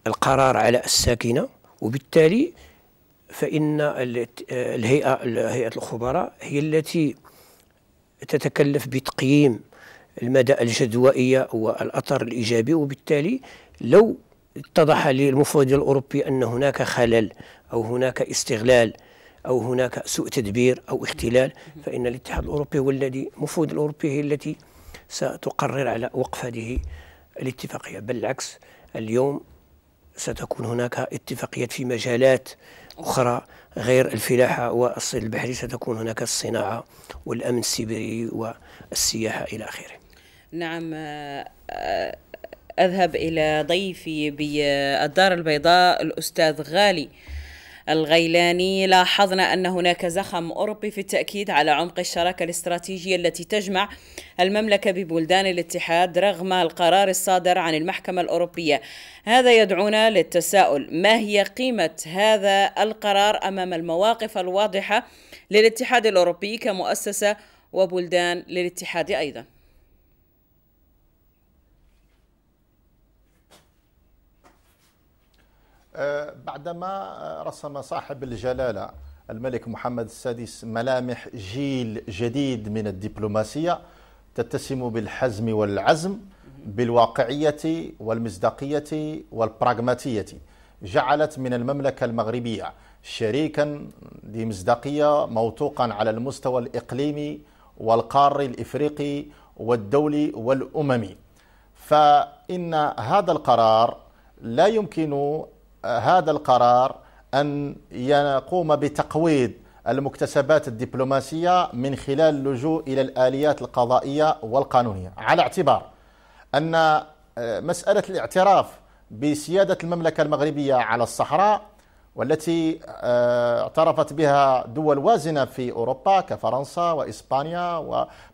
القرار على الساكنة وبالتالي فإن الهيئة هيئة الخبراء هي التي تتكلف بتقييم المدى الجدوائية والأثر الإيجابي وبالتالي لو اتضح للمفوض الأوروبي أن هناك خلل أو هناك استغلال أو هناك سوء تدبير أو اختلال فإن الاتحاد الأوروبي هو الذي المفوض الأوروبي هي التي ستقرر على وقف هذه الاتفاقية بل العكس اليوم ستكون هناك اتفاقيات في مجالات أخرى غير الفلاحة والصيد البحري ستكون هناك الصناعة والأمن السيبري والسياحة إلى آخره نعم آه، آه، أذهب إلى ضيفي بالدار البيضاء الأستاذ غالي الغيلاني لاحظنا أن هناك زخم أوروبي في التأكيد على عمق الشراكة الاستراتيجية التي تجمع المملكة ببلدان الاتحاد رغم القرار الصادر عن المحكمة الأوروبية هذا يدعونا للتساؤل ما هي قيمة هذا القرار أمام المواقف الواضحة للاتحاد الأوروبي كمؤسسة وبلدان للاتحاد أيضاً آه، بعدما آه، رسم صاحب الجلاله الملك محمد السادس ملامح جيل جديد من الدبلوماسيه تتسم بالحزم والعزم بالواقعيه والمصداقيه والبراغماتيه جعلت من المملكه المغربيه شريكا ذي مصداقيه موثوقا على المستوى الاقليمي والقاري الافريقي والدولي والاممي فان هذا القرار لا يمكن هذا القرار أن يقوم بتقويض المكتسبات الدبلوماسية من خلال اللجوء إلى الآليات القضائية والقانونية على اعتبار أن آه، مسألة الاعتراف بسيادة المملكة المغربية على الصحراء والتي آه، اعترفت بها دول وازنة في أوروبا كفرنسا وإسبانيا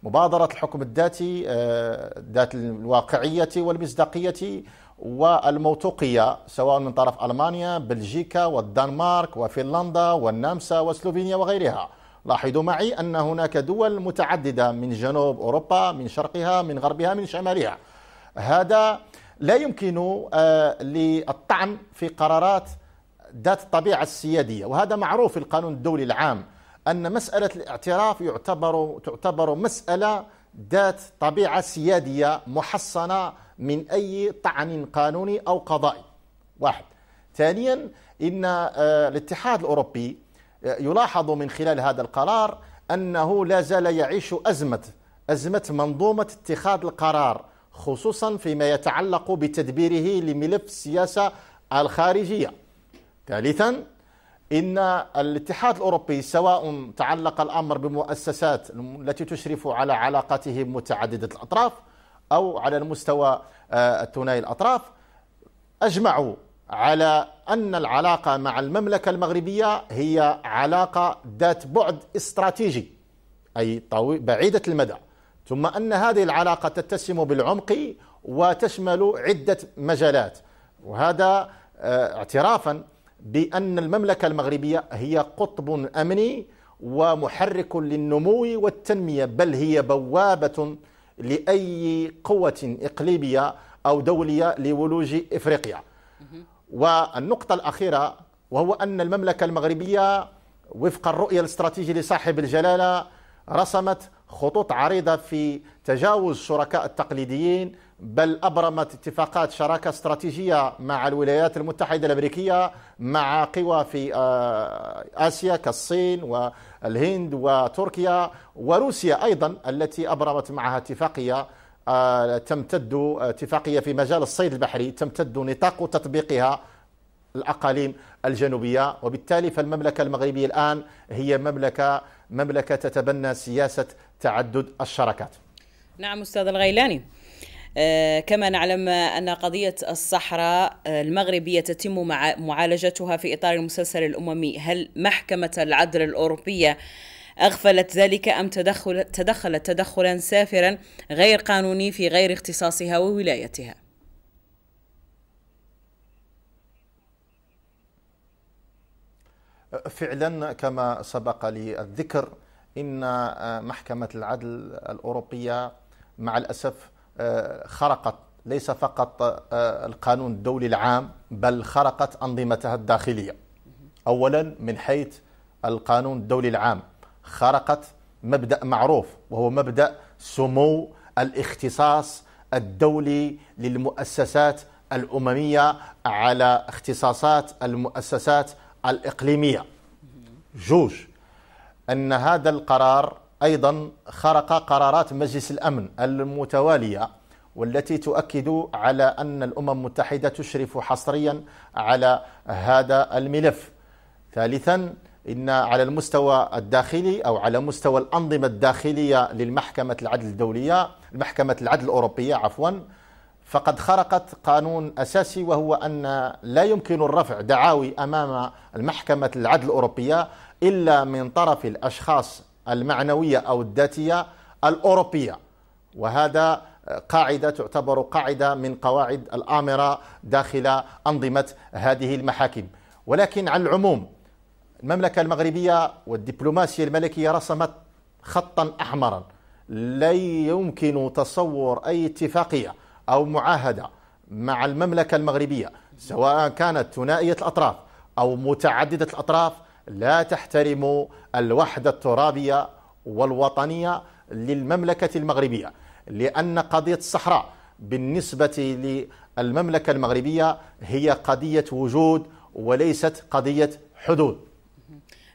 ومبادرة الحكم الذاتي آه، ذات الواقعية والمصداقية والموثوقية سواء من طرف ألمانيا بلجيكا والدنمارك وفنلندا والنمسا وسلوفينيا وغيرها لاحظوا معي أن هناك دول متعددة من جنوب أوروبا من شرقها من غربها من شمالها هذا لا يمكن آه، للطعن في قرارات ذات الطبيعة السيادية وهذا معروف في القانون الدولي العام أن مسألة الاعتراف يعتبر تعتبر مسألة ذات طبيعة سيادية محصنة من أي طعن قانوني أو قضائي واحد ثانيا إن آه، الاتحاد الأوروبي آه، يلاحظ من خلال هذا القرار أنه لا زال يعيش أزمة أزمة منظومة اتخاذ القرار خصوصا فيما يتعلق بتدبيره لملف السياسة الخارجية ثالثا إن الاتحاد الأوروبي سواء تعلق الأمر بمؤسسات التي تشرف على علاقاته متعددة الأطراف أو على المستوى آه، الثنائي الأطراف أجمعوا على أن العلاقة مع المملكة المغربية هي علاقة ذات بعد استراتيجي أي بعيدة المدى ثم أن هذه العلاقة تتسم بالعمق وتشمل عدة مجالات وهذا آه، اعترافا بأن المملكة المغربية هي قطب أمني ومحرك للنمو والتنمية بل هي بوابة لأي قوة إقليمية أو دولية لولوج إفريقيا والنقطة الأخيرة وهو أن المملكة المغربية وفق الرؤية الاستراتيجية لصاحب الجلالة رسمت خطوط عريضة في تجاوز شركاء التقليديين بل أبرمت اتفاقات شراكة استراتيجية مع الولايات المتحدة الأمريكية مع قوى في آه، آسيا كالصين والهند وتركيا وروسيا أيضا التي أبرمت معها اتفاقية آه، تمتد آه، اتفاقية في مجال الصيد البحري تمتد نطاق تطبيقها الأقاليم الجنوبية وبالتالي فالمملكة المغربية الآن هي مملكة مملكة تتبنى سياسة تعدد الشراكات نعم أستاذ الغيلاني آه، كما نعلم أن قضية الصحراء آه، المغربية تتم معالجتها في إطار المسلسل الأممي هل محكمة العدل الأوروبية أغفلت ذلك أم تدخل تدخلت تدخلا سافرا غير قانوني في غير اختصاصها وولايتها فعلا كما سبق لي الذكر إن آه، محكمة العدل الأوروبية مع الأسف آه، خرقت ليس فقط آه، القانون الدولي العام بل خرقت أنظمتها الداخلية أولا من حيث القانون الدولي العام خرقت مبدأ معروف وهو مبدأ سمو الاختصاص الدولي للمؤسسات الأممية على اختصاصات المؤسسات الإقليمية جوج أن هذا القرار أيضا خرق قرارات مجلس الأمن المتوالية والتي تؤكد على أن الأمم المتحدة تشرف حصريا على هذا الملف ثالثا إن على المستوى الداخلي أو على مستوى الأنظمة الداخلية للمحكمة العدل الدولية محكمة العدل الأوروبية عفوا فقد خرقت قانون أساسي وهو أن لا يمكن الرفع دعاوي أمام المحكمة العدل الأوروبية إلا من طرف الأشخاص المعنوية أو الذاتية الأوروبية وهذا قاعدة تعتبر قاعدة من قواعد الآمرة داخل أنظمة هذه المحاكم ولكن على العموم المملكة المغربية والدبلوماسية الملكية رسمت خطا أحمرا لا يمكن تصور أي اتفاقية أو معاهدة مع المملكة المغربية سواء كانت ثنائية الأطراف أو متعددة الأطراف لا تحترم الوحدة الترابية والوطنية للمملكة المغربية لأن قضية الصحراء بالنسبة للمملكة المغربية هي قضية وجود وليست قضية حدود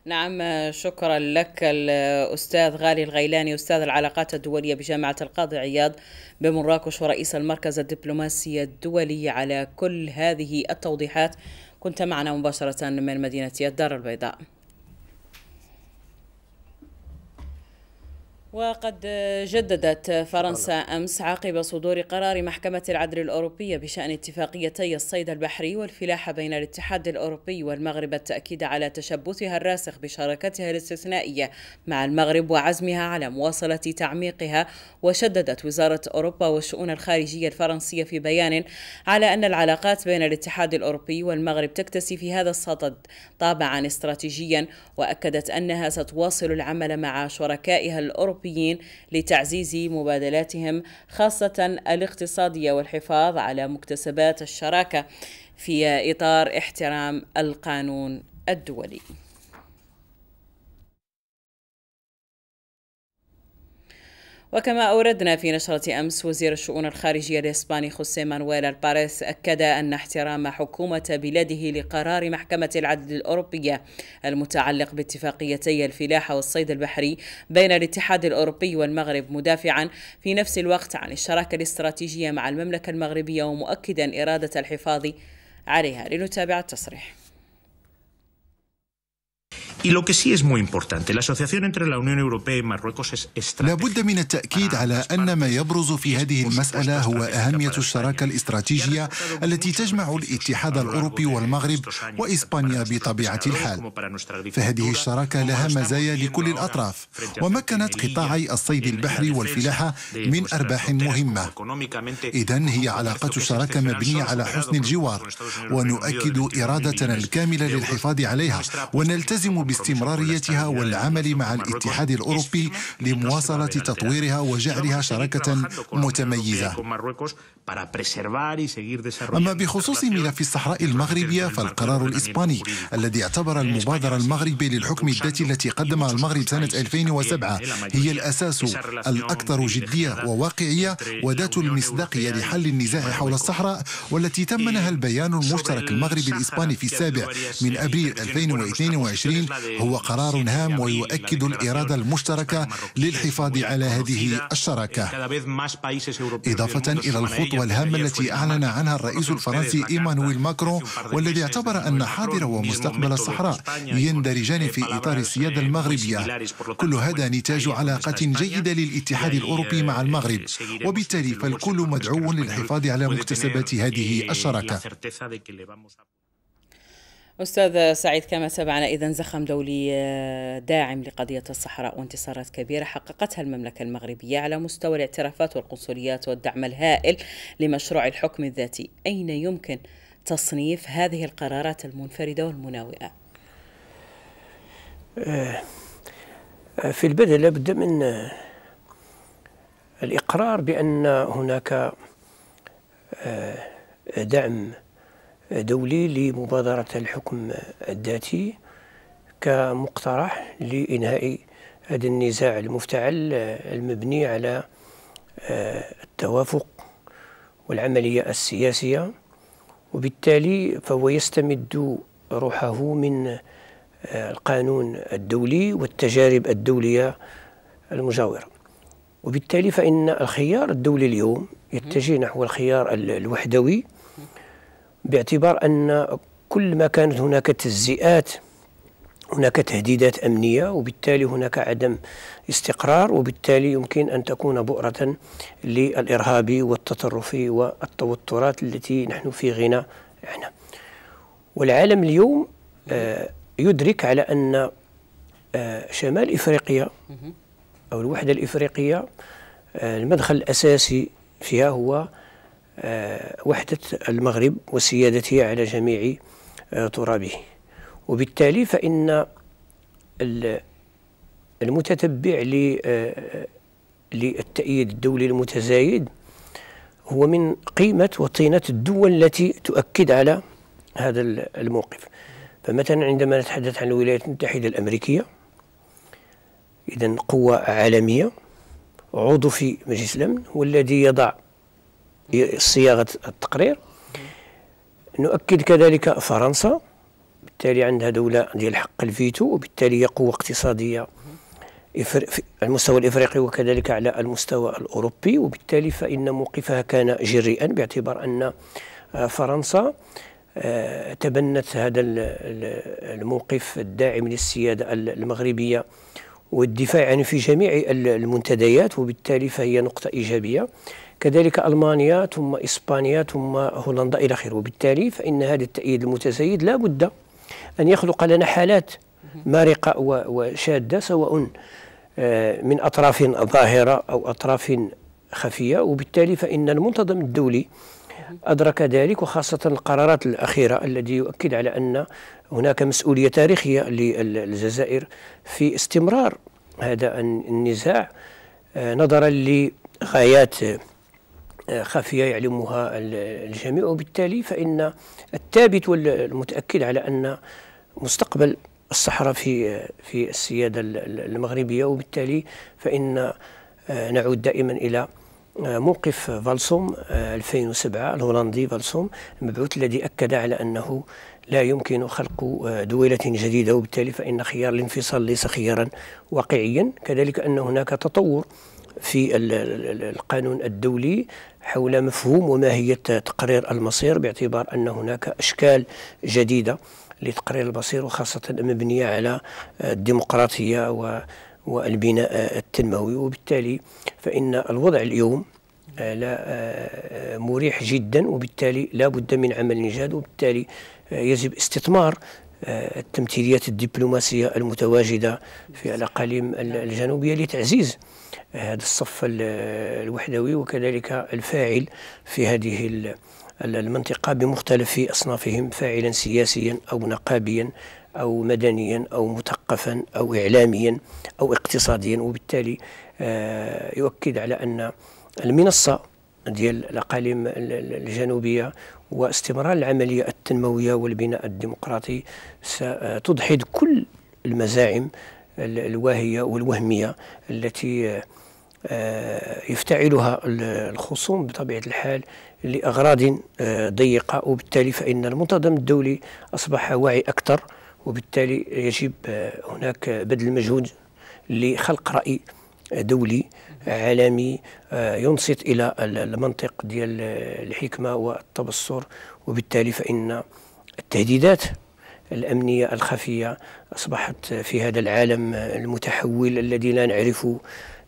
نعم شكرا لك الأستاذ غالي الغيلاني أستاذ العلاقات الدولية بجامعة القاضي عياض بمراكش ورئيس المركز الدبلوماسي الدولي على كل هذه التوضيحات كنت معنا مباشرة من مدينة الدار البيضاء وقد جددت فرنسا أمس عقب صدور قرار محكمة العدل الأوروبية بشأن اتفاقيتي الصيد البحري والفلاحة بين الاتحاد الأوروبي والمغرب التأكيد على تشبثها الراسخ بشراكتها الاستثنائية مع المغرب وعزمها على مواصلة تعميقها وشددت وزارة أوروبا والشؤون الخارجية الفرنسية في بيان على أن العلاقات بين الاتحاد الأوروبي والمغرب تكتسي في هذا الصدد طابعا استراتيجيا وأكدت أنها ستواصل العمل مع شركائها الأوروبيين الأوروبيين لتعزيز مبادلاتهم خاصة الاقتصادية والحفاظ على مكتسبات الشراكة في إطار احترام القانون الدولي وكما أوردنا في نشرة أمس وزير الشؤون الخارجية الإسباني خوسيه مانويل الباريس أكد أن احترام حكومة بلاده لقرار محكمة العدل الأوروبية المتعلق باتفاقيتي الفلاحة والصيد البحري بين الاتحاد الأوروبي والمغرب مدافعا في نفس الوقت عن الشراكة الاستراتيجية مع المملكة المغربية ومؤكدا إرادة الحفاظ عليها لنتابع التصريح Y lo que sí es muy importante, la asociación entre la Unión Europea y Marruecos es estratégica. لابد من التأكيد ah, على أن ما يبرز في هذه المسألة هو أهمية الشراكة الاستراتيجية التي تجمع الاتحاد الأوروبي والمغرب وإسبانيا بطبيعة الحال. فهذه الشراكة لها مزايا لكل الأطراف ومكنت قطاعي الصيد البحري والفلاحة من أرباح مهمة. إذا هي علاقة شراكة مبنية على حسن الجوار ونؤكد إرادتنا الكاملة للحفاظ عليها ونلتزم نلتزم باستمراريتها والعمل مع الاتحاد الأوروبي لمواصلة تطويرها وجعلها شراكة متميزة أما بخصوص ملف الصحراء المغربية فالقرار الإسباني الذي اعتبر المبادرة المغربي للحكم الذاتي التي قدمها المغرب سنة 2007 هي الأساس الأكثر جدية وواقعية وذات المصداقية لحل النزاع حول الصحراء والتي تمنها البيان المشترك المغربي الإسباني في السابع من أبريل 2022 العشرين هو قرار هام ويؤكد الإرادة المشتركة للحفاظ على هذه الشراكة إضافة إلى الخطوة الهامة التي أعلن عنها الرئيس الفرنسي إيمانويل ماكرون والذي اعتبر أن حاضر ومستقبل الصحراء يندرجان في إطار السيادة المغربية كل هذا نتاج علاقة جيدة للاتحاد الأوروبي مع المغرب وبالتالي فالكل مدعو للحفاظ على مكتسبات هذه الشراكة أستاذ سعيد كما تابعنا إذا زخم دولي آه، داعم لقضية الصحراء وانتصارات كبيرة حققتها المملكة المغربية على مستوى الاعترافات والقنصليات والدعم الهائل لمشروع الحكم الذاتي أين يمكن تصنيف هذه القرارات المنفردة والمناوئة؟ آه، في البدء لابد من آه، الإقرار بأن هناك دعم دولي لمبادرة الحكم الذاتي كمقترح لإنهاء هذا النزاع المفتعل المبني على آه، التوافق والعملية السياسية وبالتالي فهو يستمد روحه من آه، القانون الدولي والتجارب الدولية المجاورة وبالتالي فإن الخيار الدولي اليوم يتجه نحو الخيار الوحدوي باعتبار أن كل ما كانت هناك تجزئات هناك تهديدات أمنية وبالتالي هناك عدم استقرار وبالتالي يمكن أن تكون بؤرة للارهابي والتطرفي والتوترات التي نحن في غنى عنها والعالم اليوم آه، يدرك على أن آه، شمال إفريقيا أو الوحدة الإفريقية آه، المدخل الأساسي فيها هو آه، وحدة المغرب وسيادته على جميع آه، ترابه وبالتالي فإن المتتبع آه، للتأييد الدولي المتزايد هو من قيمة وطينة الدول التي تؤكد على هذا الموقف فمثلا عندما نتحدث عن الولايات المتحدة الأمريكية إذا قوة عالمية عضو في مجلس الأمن والذي يضع صياغه التقرير نؤكد كذلك فرنسا بالتالي عندها دوله ديال حق الفيتو وبالتالي هي قوه اقتصاديه على المستوى الافريقي وكذلك على المستوى الاوروبي وبالتالي فان موقفها كان جريئا باعتبار ان فرنسا آه، تبنت هذا الموقف الداعم للسياده المغربيه والدفاع عنه في جميع المنتديات وبالتالي فهي نقطه ايجابيه كذلك ألمانيا ثم إسبانيا ثم هولندا إلى آخره وبالتالي فإن هذا التأييد المتزايد لا بد أن يخلق لنا حالات مارقه وشادة سواء آه، من أطراف ظاهرة أو أطراف خفية وبالتالي فإن المنتظم الدولي أدرك ذلك وخاصة القرارات الأخيرة التي يؤكد على أن هناك مسؤولية تاريخية للجزائر في استمرار هذا النزاع آه، نظرا لغايات خفية يعلمها الجميع وبالتالي فإن الثابت والمتأكد على أن مستقبل الصحراء في في السيادة المغربية وبالتالي فإن آه، نعود دائما إلى آه، موقف فالسوم 2007 آه، الهولندي فالسوم المبعوث الذي أكد على أنه لا يمكن خلق دولة جديدة وبالتالي فإن خيار الانفصال ليس خيارا واقعيا كذلك أن هناك تطور في القانون الدولي حول مفهوم وماهية تقرير المصير باعتبار أن هناك أشكال جديدة لتقرير المصير وخاصة مبنية على الديمقراطية والبناء التنموي وبالتالي فإن الوضع اليوم آه، لا آه، مريح جدا وبالتالي لا بد من عمل جاد وبالتالي آه، يجب استثمار التمثيليات الدبلوماسية المتواجدة في الأقاليم الجنوبية لتعزيز هذا الصف الوحدوي وكذلك الفاعل في هذه المنطقة بمختلف أصنافهم فاعلا سياسيا أو نقابيا أو مدنيا أو مثقفا أو إعلاميا أو اقتصاديا وبالتالي آه، يؤكد على أن المنصة ديال الأقاليم الجنوبية واستمرار العملية التنموية والبناء الديمقراطي ستضحد كل المزاعم الواهية والوهمية التي آه، يفتعلها الخصوم بطبيعة الحال لأغراض آه، ضيقة وبالتالي فإن المنتظم الدولي أصبح واعي أكثر وبالتالي يجب آه، هناك بذل مجهود لخلق رأي دولي عالمي ينصت إلى المنطق ديال الحكمة والتبصر وبالتالي فإن التهديدات الأمنية الخفية أصبحت في هذا العالم المتحول الذي لا نعرف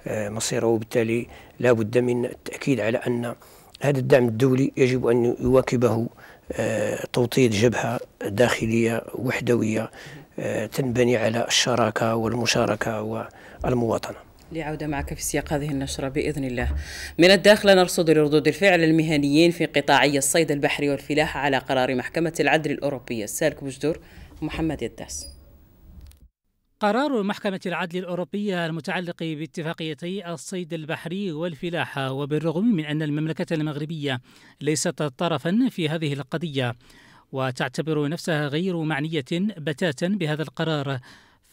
آه، مصيره وبالتالي لا بد من التأكيد على أن هذا الدعم الدولي يجب أن يواكبه آه، توطيد جبهة داخلية وحدوية آه، تنبني على الشراكة والمشاركة والمواطنة لعودة معك في سياق هذه النشرة بإذن الله من الداخل نرصد لردود الفعل المهنيين في قطاعي الصيد البحري والفلاحة على قرار محكمة العدل الأوروبية السالك بجدور محمد يداس قرار محكمة العدل الأوروبية المتعلق باتفاقيتي الصيد البحري والفلاحة وبالرغم من أن المملكة المغربية ليست طرفا في هذه القضية وتعتبر نفسها غير معنية بتاتا بهذا القرار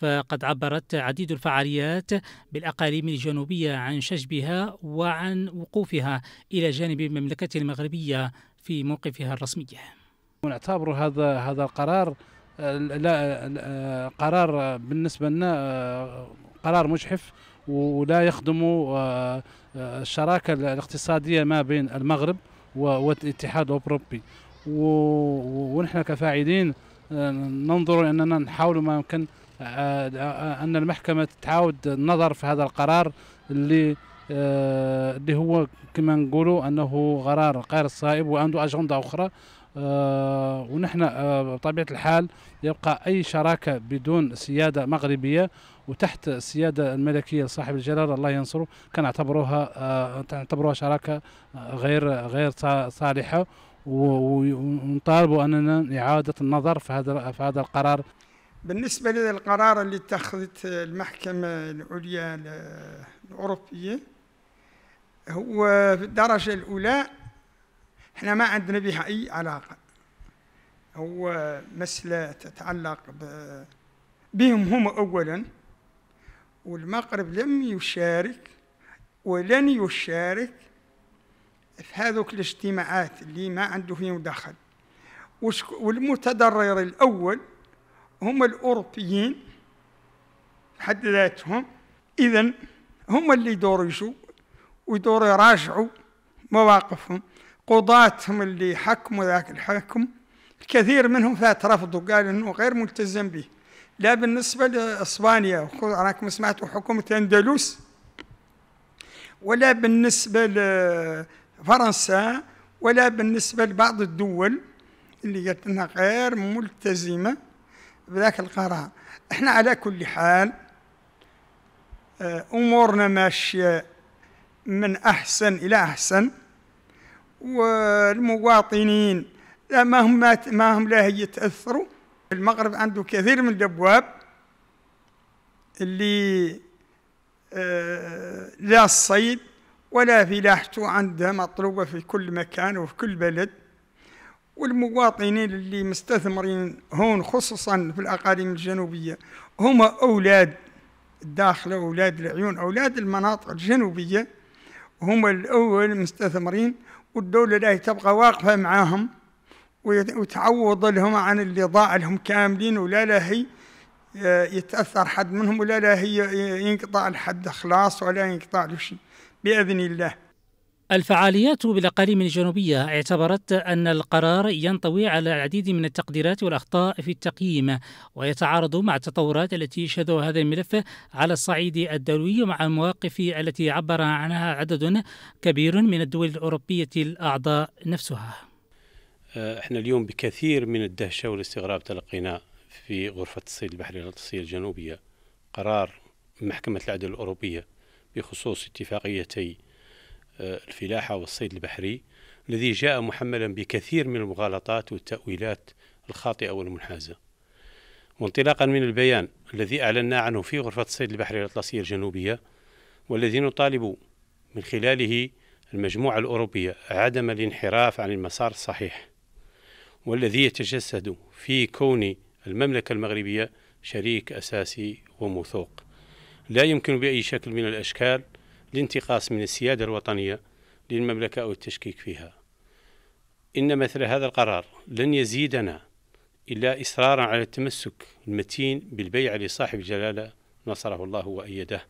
فقد عبرت عديد الفعاليات بالأقاليم الجنوبية عن شجبها وعن وقوفها إلى جانب المملكة المغربية في موقفها الرسمي نعتبر هذا هذا القرار لا قرار بالنسبة لنا قرار مجحف ولا يخدم الشراكة الاقتصادية ما بين المغرب والاتحاد الأوروبي ونحن كفاعلين ننظر أننا نحاول ما يمكن ان المحكمه تعاود النظر في هذا القرار اللي آه، اللي هو كما نقولوا انه قرار غير صائب وعنده اجنده اخرى آه، ونحن آه، بطبيعه الحال يبقى اي شراكه بدون سياده مغربيه وتحت السياده الملكيه لصاحب الجلاله الله ينصره كنعتبروها آه نعتبروها شراكه غير غير صالحه ونطالبوا اننا اعاده النظر في هذا في هذا القرار بالنسبة للقرار اللي اتخذت المحكمة العليا الأوروبية هو في الدرجة الأولى احنا ما عندنا بها أي علاقة هو مسألة تتعلق بهم هم أولا والمغرب لم يشارك ولن يشارك في هذوك الاجتماعات اللي ما عنده فيهم دخل والمتضرر الأول هم الأوروبيين حد ذاتهم إذا هم اللي يدوروا يشوا ويدوروا يراجعوا مواقفهم قضاتهم اللي حكموا ذاك الحكم الكثير منهم فات رفضوا قال انه غير ملتزم به لا بالنسبة لإسبانيا راكم سمعتوا حكومة أندلس ولا بالنسبة لفرنسا ولا بالنسبة لبعض الدول اللي قالت أنها غير ملتزمة بذاك القرار احنا على كل حال آه، امورنا ماشيه من احسن الى احسن والمواطنين لا ما هم ما هم لا يتاثروا المغرب عنده كثير من الابواب اللي آه، لا الصيد ولا فلاحته عندها مطلوبه في كل مكان وفي كل بلد والمواطنين اللي مستثمرين هون خصوصا في الأقاليم الجنوبية هم أولاد الداخل أولاد العيون أولاد المناطق الجنوبية هم الأول مستثمرين والدولة لا تبقى واقفة معاهم وتعوض لهم عن اللي ضاع لهم كاملين ولا لا هي آه، يتأثر حد منهم ولا لا هي آه، ينقطع الحد خلاص ولا ينقطع له شيء بإذن الله الفعاليات بالأقاليم الجنوبية اعتبرت أن القرار ينطوي على العديد من التقديرات والأخطاء في التقييم ويتعارض مع التطورات التي يشهدها هذا الملف على الصعيد الدولي ومع المواقف التي عبر عنها عدد كبير من الدول الأوروبية الأعضاء نفسها آه، احنا اليوم بكثير من الدهشة والاستغراب تلقينا في غرفة الصيد البحري الأطلسية الجنوبية قرار محكمة العدل الأوروبية بخصوص اتفاقيتي آه، الفلاحة والصيد البحري الذي جاء محملا بكثير من المغالطات والتأويلات الخاطئة والمنحازة وانطلاقا من البيان الذي أعلنا عنه في غرفة الصيد البحري الأطلسية الجنوبية والذي نطالب من خلاله المجموعة الأوروبية عدم الانحراف عن المسار الصحيح والذي يتجسد في كون المملكة المغربية شريك أساسي وموثوق لا يمكن بأي شكل من الأشكال الانتقاص من السيادة الوطنية للمملكة أو التشكيك فيها إن مثل هذا القرار لن يزيدنا إلا إصرارا على التمسك المتين بالبيع لصاحب الجلالة نصره الله وأيده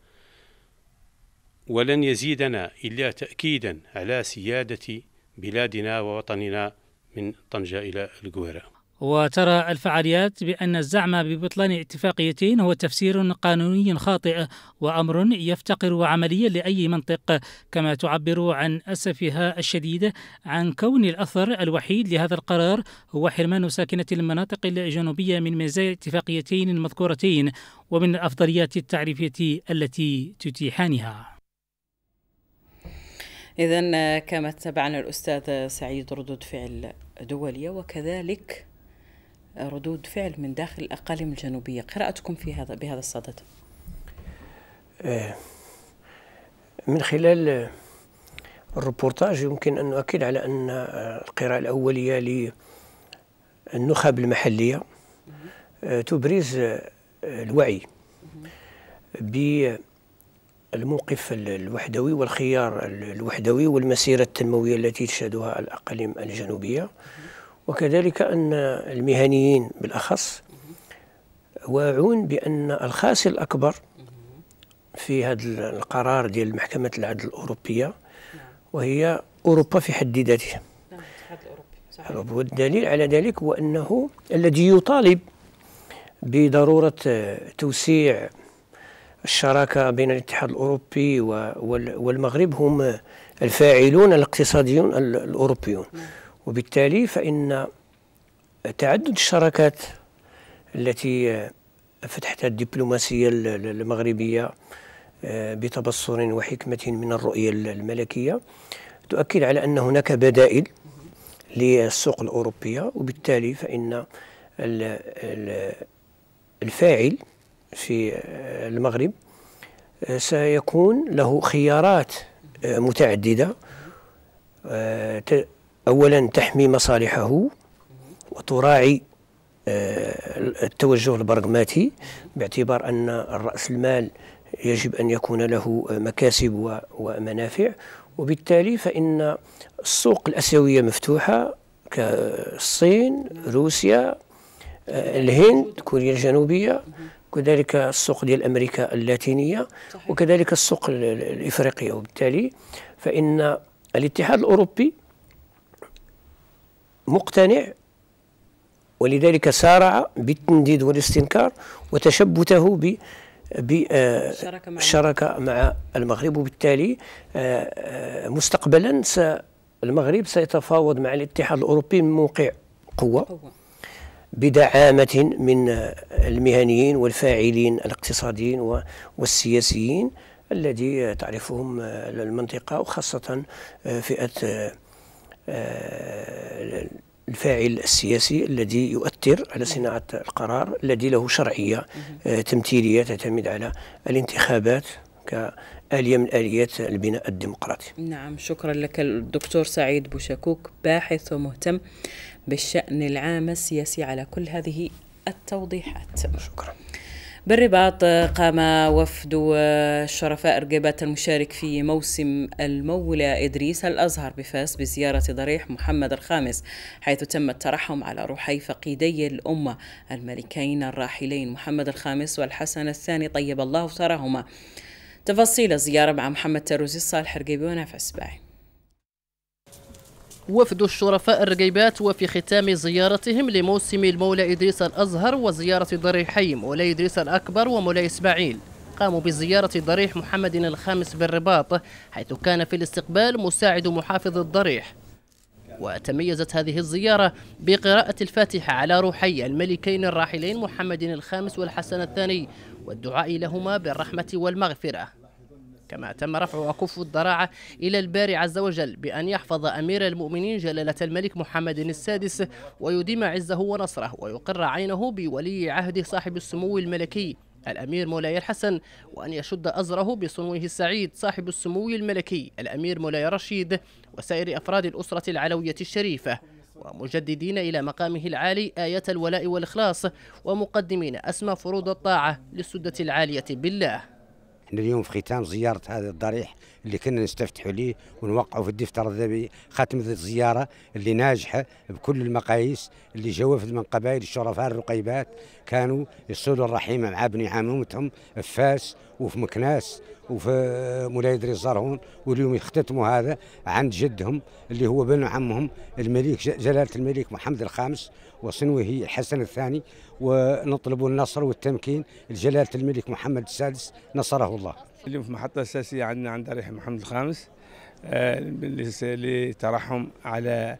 ولن يزيدنا إلا تأكيدا على سيادة بلادنا ووطننا من طنجة إلى القويرة وترى الفعاليات بأن الزعم ببطلان اتفاقيتين هو تفسير قانوني خاطئ وأمر يفتقر عمليا لأي منطق كما تعبر عن أسفها الشديد عن كون الأثر الوحيد لهذا القرار هو حرمان ساكنة المناطق الجنوبية من مزايا اتفاقيتين مذكورتين ومن الأفضليات التعريفية التي تتيحانها إذا كما تبعنا الأستاذ سعيد ردود فعل دولية وكذلك ردود فعل من داخل الأقاليم الجنوبية قراءتكم في هذا بهذا الصدد آه، من خلال الربورتاج يمكن أن نؤكد على أن القراءة الأولية للنخب المحلية آه، تبرز الوعي بالموقف الوحدوي والخيار الوحدوي والمسيرة التنموية التي تشهدها الأقاليم الجنوبية وكذلك أن المهنيين بالأخص واعون بأن الخاسر الأكبر في هذا القرار ديال محكمة العدل الأوروبية وهي أوروبا في حد ذاتها نعم، والدليل على ذلك هو أنه الذي يطالب بضرورة توسيع الشراكة بين الاتحاد الأوروبي والمغرب هم الفاعلون الاقتصاديون الأوروبيون نعم. وبالتالي فإن تعدد الشراكات التي فتحتها الدبلوماسية المغربية آه، بتبصر وحكمة من الرؤية الملكية تؤكد على أن هناك بدائل للسوق الأوروبية وبالتالي فإن الفاعل في آه، المغرب آه، سيكون له خيارات متعددة أولا تحمي مصالحه وتراعي آه، التوجه البرغماتي باعتبار أن الرأس المال يجب أن يكون له مكاسب ومنافع وبالتالي فإن السوق الأسيوية مفتوحة كالصين روسيا آه، الهند كوريا الجنوبية كذلك السوق ديال أمريكا اللاتينية وكذلك السوق الإفريقية وبالتالي فإن الاتحاد الأوروبي مقتنع ولذلك سارع بالتنديد والاستنكار وتشبته ب بالشراكة آه، مع المغرب وبالتالي آه، آه، مستقبلا المغرب سيتفاوض مع الاتحاد الأوروبي من موقع قوة بدعامة من المهنيين والفاعلين الاقتصاديين والسياسيين الذي تعرفهم المنطقة وخاصة فئة آه، الفاعل السياسي الذي يؤثر على صناعة القرار الذي له شرعية آه، تمثيلية تعتمد على الانتخابات كآلية من آليات البناء الديمقراطي نعم شكرا لك الدكتور سعيد بوشكوك باحث ومهتم بالشأن العام السياسي على كل هذه التوضيحات شكرا بالرباط قام وفد الشرفاء رقبة المشارك في موسم المولى إدريس الأزهر بفاس بزيارة ضريح محمد الخامس حيث تم الترحم على روحي فقيدي الأمة الملكين الراحلين محمد الخامس والحسن الثاني طيب الله ثراهما تفاصيل الزيارة مع محمد تروزي الصالح رقيبي ونافع سباعي وفد الشرفاء الرقيبات وفي ختام زيارتهم لموسم المولى إدريس الأزهر وزيارة ضريحي مولاي إدريس الأكبر ومولاي إسماعيل قاموا بزيارة ضريح محمد الخامس بالرباط حيث كان في الاستقبال مساعد محافظ الضريح وتميزت هذه الزيارة بقراءة الفاتحة على روحي الملكين الراحلين محمد الخامس والحسن الثاني والدعاء لهما بالرحمة والمغفرة كما تم رفع أكف الضراعة إلى الباري عز وجل بأن يحفظ أمير المؤمنين جلالة الملك محمد السادس ويديم عزه ونصره ويقر عينه بولي عهده صاحب السمو الملكي الأمير مولاي الحسن وأن يشد أزره بصنوه السعيد صاحب السمو الملكي الأمير مولاي رشيد وسائر أفراد الأسرة العلوية الشريفة ومجددين إلى مقامه العالي آية الولاء والإخلاص ومقدمين أسمى فروض الطاعة للسدة العالية بالله احنا اليوم في ختام زياره هذا الضريح اللي كنا نستفتحوا ليه ونوقعوا في الدفتر الذهبي ختم الزياره اللي ناجحه بكل المقاييس اللي جوافد من قبائل الشرفاء الرقيبات كانوا يصلوا الرحيم مع بني عمومتهم في فاس وفي مكناس وفي مولاي دري الزرهون واليوم يختتموا هذا عند جدهم اللي هو بن عمهم الملك جلاله الملك محمد الخامس وصنوه الحسن الثاني ونطلب النصر والتمكين لجلالة الملك محمد السادس نصره الله اليوم في محطة أساسية عندنا عند ريح محمد الخامس آه، لترحم على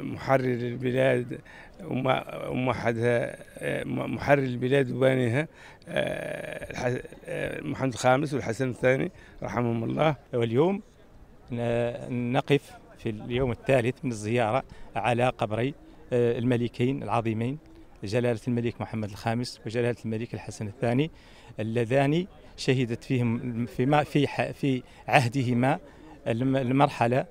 محرر البلاد وموحدها آه، محرر البلاد وبانيها آه، محمد الخامس والحسن الثاني رحمهم الله واليوم نقف في اليوم الثالث من الزيارة على قبري آه، الملكين العظيمين جلالة الملك محمد الخامس وجلالة الملك الحسن الثاني اللذان شهدت فيهم في في في عهدهما المرحلة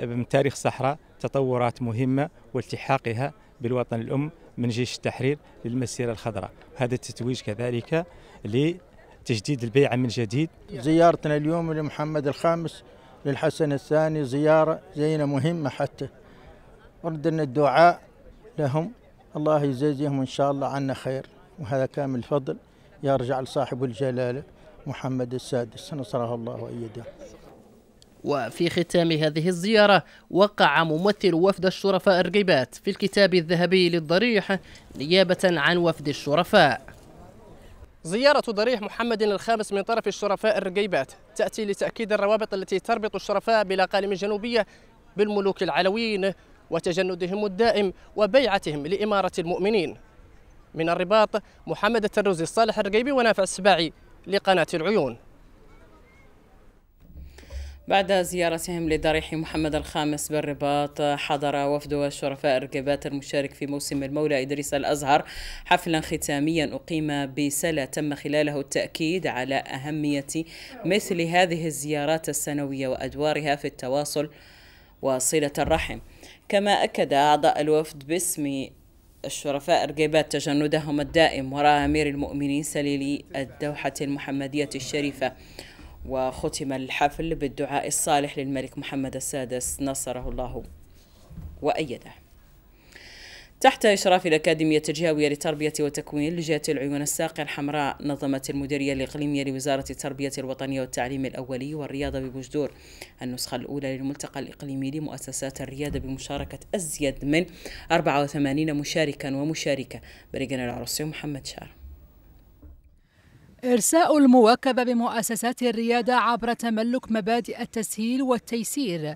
من تاريخ صحراء تطورات مهمة والتحاقها بالوطن الأم من جيش التحرير للمسيرة الخضراء هذا التتويج كذلك لتجديد البيعة من جديد زيارتنا اليوم لمحمد الخامس للحسن الثاني زيارة زينة مهمة حتى أردنا الدعاء لهم الله يجزيهم إن شاء الله عنا خير وهذا كامل فضل يرجع لصاحب الجلالة محمد السادس نصره الله وإيده وفي ختام هذه الزيارة وقع ممثل وفد الشرفاء الرقيبات في الكتاب الذهبي للضريح نيابة عن وفد الشرفاء زيارة ضريح محمد الخامس من طرف الشرفاء الرقيبات تأتي لتأكيد الروابط التي تربط الشرفاء بالأقاليم الجنوبية بالملوك العلويين وتجندهم الدائم وبيعتهم لإمارة المؤمنين من الرباط محمد التروزي صالح الرقيبي ونافع السباعي لقناة العيون بعد زيارتهم لضريح محمد الخامس بالرباط حضر وفد الشرفاء الركبات المشارك في موسم المولى إدريس الأزهر حفلا ختاميا أقيم بسلا تم خلاله التأكيد على أهمية مثل هذه الزيارات السنوية وأدوارها في التواصل وصلة الرحم كما أكد أعضاء الوفد باسم الشرفاء الرقيبات تجندهم الدائم وراء أمير المؤمنين سليلي الدوحة المحمدية الشريفة وختم الحفل بالدعاء الصالح للملك محمد السادس نصره الله وأيده تحت إشراف الأكاديمية الجهوية للتربية والتكوين لجهة العيون الساقية الحمراء نظمت المديرية الإقليمية لوزارة التربية الوطنية والتعليم الأولي والرياضة ببجدور النسخة الأولى للملتقى الإقليمي لمؤسسات الريادة بمشاركة أزيد من 84 مشاركا ومشاركة بريقنا العروسي ومحمد شار إرساء المواكبة بمؤسسات الريادة عبر تملك مبادئ التسهيل والتيسير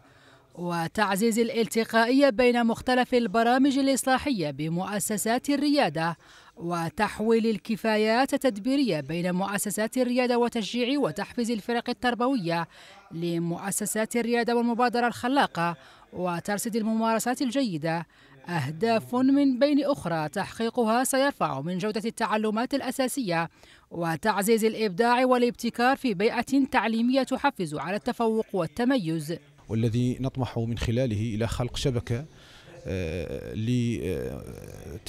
وتعزيز الالتقائية بين مختلف البرامج الإصلاحية بمؤسسات الريادة وتحويل الكفايات التدبيرية بين مؤسسات الريادة وتشجيع وتحفيز الفرق التربوية لمؤسسات الريادة والمبادرة الخلاقة وترصد الممارسات الجيدة أهداف من بين أخرى تحقيقها سيرفع من جودة التعلمات الأساسية وتعزيز الإبداع والابتكار في بيئة تعليمية تحفز على التفوق والتميز والذي نطمح من خلاله إلى خلق شبكة آه، ل آه،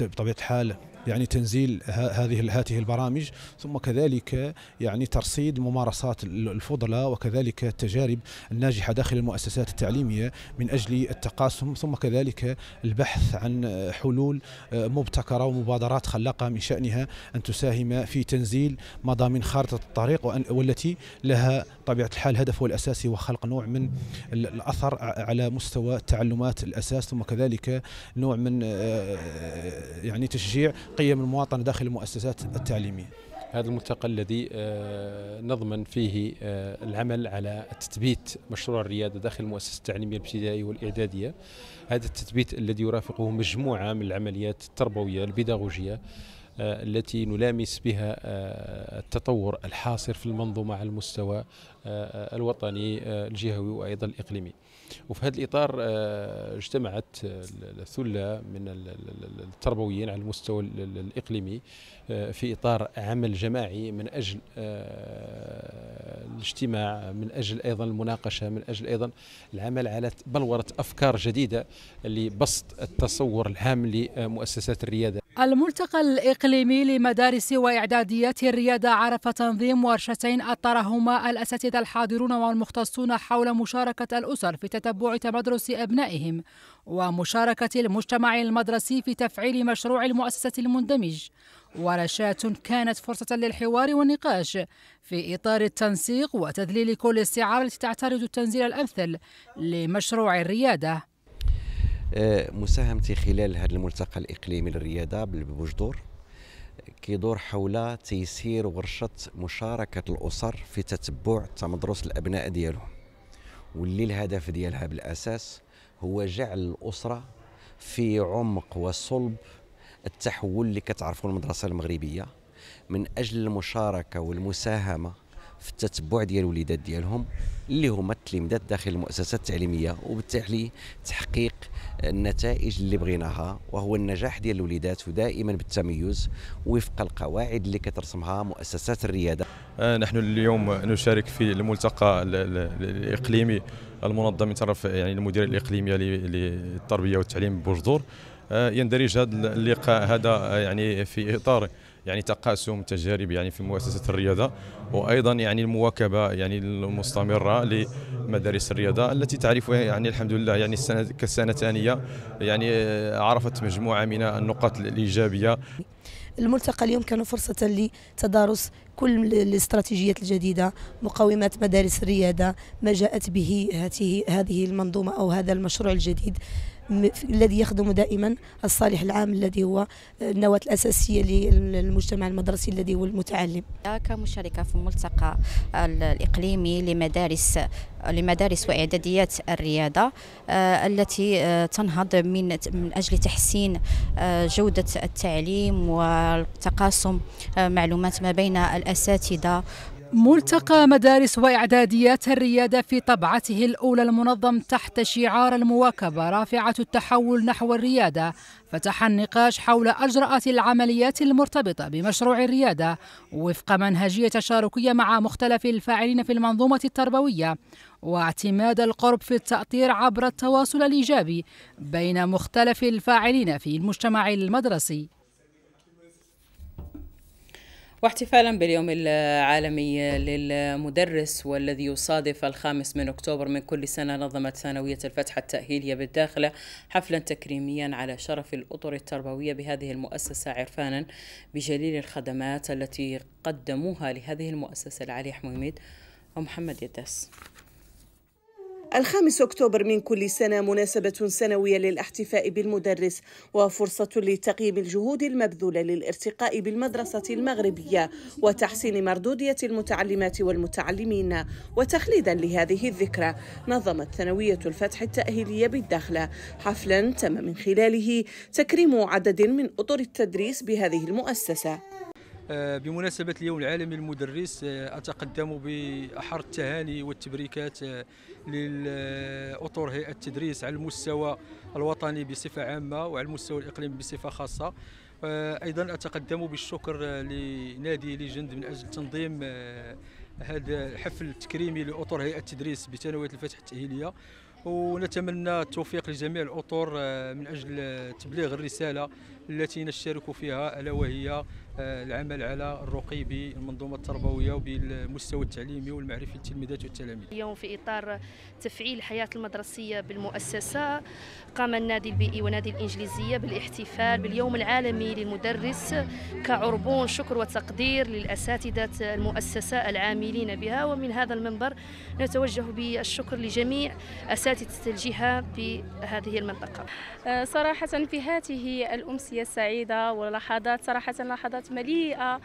بطبيعة الحال يعني تنزيل هذه هاته البرامج ثم كذلك يعني ترصيد ممارسات الفضلة وكذلك التجارب الناجحه داخل المؤسسات التعليميه من اجل التقاسم ثم كذلك البحث عن حلول آه، مبتكره ومبادرات خلاقه من شانها ان تساهم في تنزيل مضامين خارطه الطريق والتي لها طبيعة الحال هدفه الأساسي هو خلق نوع من الأثر على مستوى تعلمات الأساس ثم كذلك نوع من آه، آه، يعني تشجيع قيم المواطنة داخل المؤسسات التعليمية هذا الملتقى الذي آه، نضمن فيه العمل على تثبيت مشروع الرياده داخل المؤسسه التعليميه الابتدائيه والاعداديه هذا التثبيت الذي يرافقه مجموعه من العمليات التربويه البيداغوجيه آه، التي نلامس بها آه، التطور الحاصل في المنظومة على المستوى آه، الوطني الجهوي وأيضا الإقليمي وفي هذا الإطار اجتمعت ثلة من التربويين على المستوى الإقليمي في إطار عمل جماعي من أجل الاجتماع من أجل أيضا المناقشة من أجل أيضا العمل على بلورة أفكار جديدة لبسط التصور العام لمؤسسات الريادة الملتقى الإقليمي لمدارس وإعداديات الريادة عرف تنظيم ورشتين أطرهما الأساتذة الحاضرون والمختصون حول مشاركة الأسر في تتبع تمدرس أبنائهم ومشاركة المجتمع المدرسي في تفعيل مشروع المؤسسة المندمج ورشات كانت فرصة للحوار والنقاش في إطار التنسيق وتذليل كل السعار التي تعترض التنزيل الأمثل لمشروع الريادة آه، مساهمتي خلال هذا الملتقى الاقليمي للرياضه ببوجدور كيدور حول تيسير ورشه مشاركه الاسر في تتبع تمدرس الابناء ديالهم واللي الهدف ديالها بالاساس هو جعل الاسره في عمق وصلب التحول اللي كتعرفوا المدرسه المغربيه من اجل المشاركه والمساهمه في التتبع ديال الوليدات ديالهم اللي هما التلميذات داخل المؤسسات التعليميه وبالتالي تحقيق النتائج اللي بغيناها وهو النجاح ديال الوليدات ودائما بالتميز وفق القواعد اللي كترسمها مؤسسات الرياده آه، نحن اليوم نشارك في الملتقى الاقليمي المنظم من طرف يعني المديريه الاقليميه للتربيه والتعليم بوجدور آه، يندرج هذا اللقاء هذا يعني في اطار يعني تقاسم تجارب يعني في مؤسسه الرياضه وايضا يعني المواكبه يعني المستمره لمدارس الرياضه التي تعرف يعني الحمد لله يعني السنه كسنه ثانيه يعني عرفت مجموعه من النقاط الايجابيه الملتقى اليوم كان فرصة لتدارس كل الاستراتيجيات الجديدة مقومات مدارس الرياضة ما جاءت به هذه المنظومة أو هذا المشروع الجديد الذي يخدم دائما الصالح العام الذي هو آه، النواة الأساسية للمجتمع المدرسي الذي هو المتعلم كمشاركة في الملتقى الإقليمي لمدارس لمدارس وإعداديات الرياضة آه، التي آه، تنهض من من أجل تحسين جودة التعليم والتقاسم معلومات ما بين الأساتذة ملتقى مدارس وإعداديات الريادة في طبعته الأولى المنظم تحت شعار المواكبة رافعة التحول نحو الريادة فتح النقاش حول أجرأة العمليات المرتبطة بمشروع الريادة وفق منهجية تشاركية مع مختلف الفاعلين في المنظومة التربوية واعتماد القرب في التأطير عبر التواصل الإيجابي بين مختلف الفاعلين في المجتمع المدرسي واحتفالا باليوم العالمي للمدرس والذي يصادف الخامس من أكتوبر من كل سنة نظمت ثانوية الفتح التأهيلية بالداخلة حفلا تكريميا على شرف الأطر التربوية بهذه المؤسسة عرفانا بجليل الخدمات التي قدموها لهذه المؤسسة العالية حميد ومحمد يدس الخامس أكتوبر من كل سنة مناسبة سنوية للاحتفاء بالمدرس وفرصة لتقييم الجهود المبذولة للارتقاء بالمدرسة المغربية وتحسين مردودية المتعلمات والمتعلمين وتخليدا لهذه الذكرى نظمت ثانوية الفتح التأهيلية بالدخلة حفلا تم من خلاله تكريم عدد من أطر التدريس بهذه المؤسسة آه، بمناسبة اليوم العالمي للمدرس آه، أتقدم بأحر التهاني والتبريكات آه، لاطر هيئه التدريس على المستوى الوطني بصفه عامه وعلى المستوى الاقليمي بصفه خاصه آه، ايضا اتقدم بالشكر لنادي ليجند من اجل تنظيم آه، هذا الحفل التكريمي لاطر هيئه التدريس بثانويه الفتح التاهيليه ونتمنى التوفيق لجميع الاطر آه، من اجل تبليغ الرساله التي نشترك فيها الا وهي العمل على الرقي بالمنظومه التربويه وبالمستوى التعليمي والمعرفي للتلميذات والتلاميذ. اليوم في اطار تفعيل الحياه المدرسيه بالمؤسسه قام النادي البيئي ونادي الانجليزيه بالاحتفال باليوم العالمي للمدرس كعربون شكر وتقدير للاساتذه المؤسسه العاملين بها ومن هذا المنبر نتوجه بالشكر لجميع اساتذه الجهه بهذه المنطقه. آه، صراحه في هذه الامسيه السعيده ولحظات صراحه لحظات كانت مليئة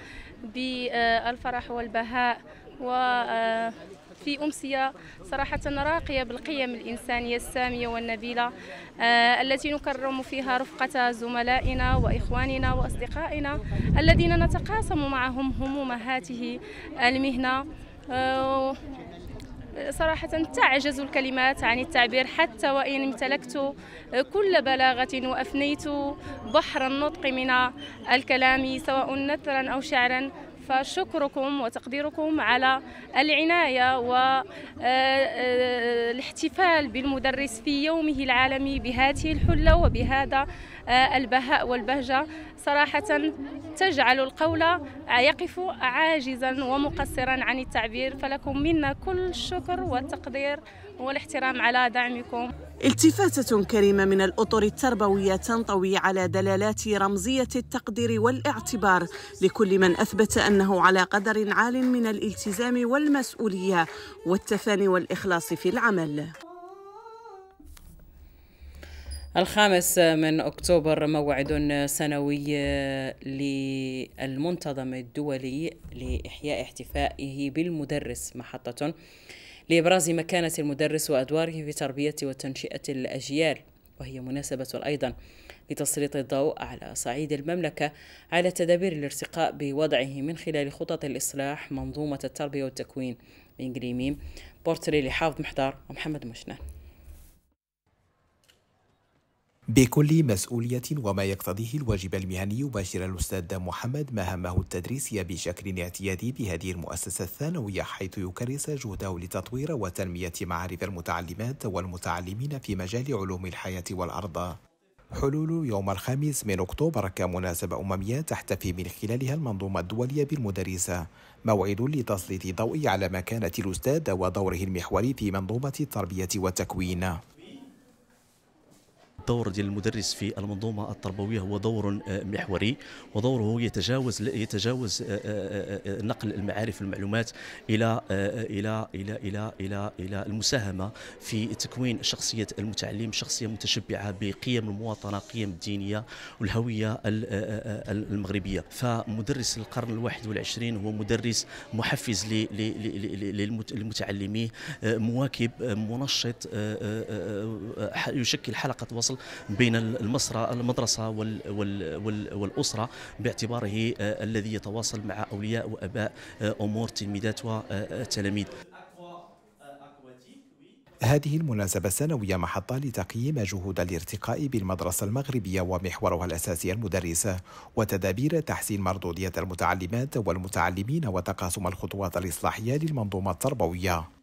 بالفرح والبهاء وفي آه، أمسية صراحة راقية بالقيم الإنسانية السامية والنبيلة آه، التي نكرم فيها رفقة زملائنا وإخواننا وأصدقائنا الذين نتقاسم معهم هموم هاته المهنة آه، صراحة تعجز الكلمات عن التعبير حتى وإن امتلكت كل بلاغة وأفنيت بحر النطق من الكلام سواء نثرا أو شعرا فشكركم وتقديركم على العناية والاحتفال آه، آه، بالمدرس في يومه العالمي بهذه الحلة وبهذا آه، البهاء والبهجة صراحة تجعل القول يقف عاجزا ومقصرا عن التعبير فلكم منا كل الشكر والتقدير والاحترام على دعمكم التفاتة كريمة من الأطر التربوية تنطوي على دلالات رمزية التقدير والاعتبار لكل من أثبت أنه على قدر عال من الالتزام والمسؤولية والتفاني والإخلاص في العمل الخامس من أكتوبر موعد سنوي للمنتظم الدولي لإحياء احتفائه بالمدرس محطة لإبراز مكانة المدرس وأدواره في تربية وتنشئة الأجيال وهي مناسبة أيضا لتسليط الضوء على صعيد المملكة على تدابير الارتقاء بوضعه من خلال خطط الإصلاح منظومة التربية والتكوين من جريميم بورتري لحافظ محضار ومحمد مشنان بكل مسؤولية وما يقتضيه الواجب المهني يباشر الأستاذ محمد مهامه التدريسية بشكل اعتيادي بهذه المؤسسة الثانوية حيث يكرس جهده لتطوير وتنمية معارف المتعلمات والمتعلمين في مجال علوم الحياة والأرض حلول يوم الخامس من أكتوبر كمناسبة أممية تحتفي من خلالها المنظومة الدولية بالمدرسة موعد لتسليط الضوء على مكانة الأستاذ ودوره المحوري في منظومة التربية والتكوين الدور ديال المدرس في المنظومه التربويه هو دور آه، محوري ودوره يتجاوز يتجاوز آه، آه، نقل المعارف والمعلومات الى الى الى الى الى الى المساهمه في تكوين شخصيه المتعلم شخصيه متشبعه بقيم المواطنه قيم الدينيه والهويه المغربيه فمدرس القرن الواحد والعشرين هو مدرس محفز للمتعلمين مواكب منشط يشكل حلقه وصل بين المسرى المدرسة والأسرة باعتباره آه، الذي يتواصل مع أولياء وأباء آه، أمور تلميذات وتلاميذ هذه المناسبة السنوية محطة لتقييم جهود الارتقاء بالمدرسة المغربية ومحورها الأساسي المدرسة وتدابير تحسين مردودية المتعلمات والمتعلمين وتقاسم الخطوات الإصلاحية للمنظومة التربوية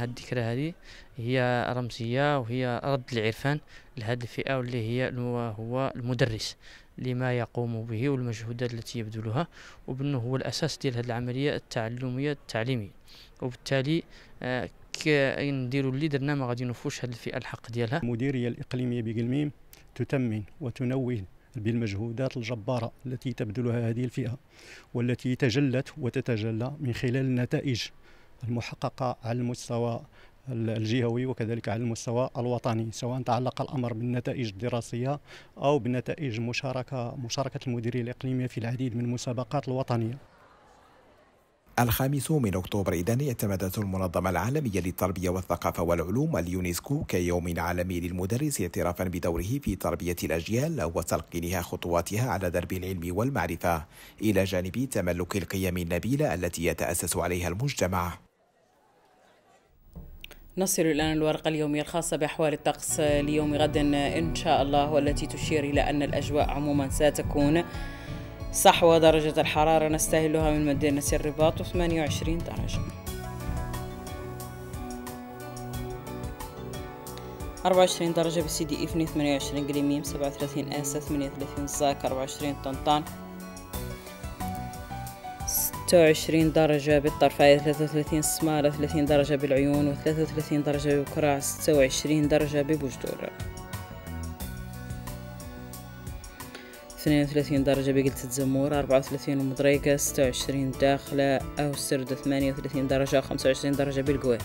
هاد الذكرى هذه هي رمزيه وهي رد العرفان لهذه الفئه واللي هي هو المدرس لما يقوم به والمجهودات التي يبذلها وبانه هو الاساس ديال هذه العمليه التعلميه التعليميه وبالتالي آه نديروا اللي درنا ما غادي نوفوش هذه الفئه الحق ديالها المديريه الاقليميه بقلميم تتمن وتنوه بالمجهودات الجبارة التي تبذلها هذه الفئة والتي تجلت وتتجلى من خلال النتائج المحققة على المستوى الجهوي وكذلك على المستوى الوطني سواء تعلق الامر بالنتائج الدراسيه او بالنتائج المشاركه مشاركه المديريه الاقليميه في العديد من المسابقات الوطنيه. الخامس من أكتوبر إذن اعتمدت المنظمة العالمية للتربية والثقافة والعلوم اليونسكو كيوم عالمي للمدرس اعترافا بدوره في تربية الأجيال وتلقينها خطواتها على درب العلم والمعرفة إلى جانب تملك القيم النبيلة التي يتأسس عليها المجتمع نصل الآن الورقة اليومية الخاصة بأحوال الطقس ليوم غد إن شاء الله والتي تشير إلى أن الأجواء عموما ستكون صحوة درجة الحرارة نستهلها من مدينة الرباط 28 درجة 24 درجة بسيدي إفني 28 قليميم 37 آسة 38 زاك 24 طنطان 26 درجة بالطرفين 33 سمارة 30 درجة بالعيون و33 درجة ببكرة 26 درجة ببجدور 32 درجة بقلت الزمور 34 مضريقة 26 داخلة أو سردة 38 درجة 25 درجة بالقوي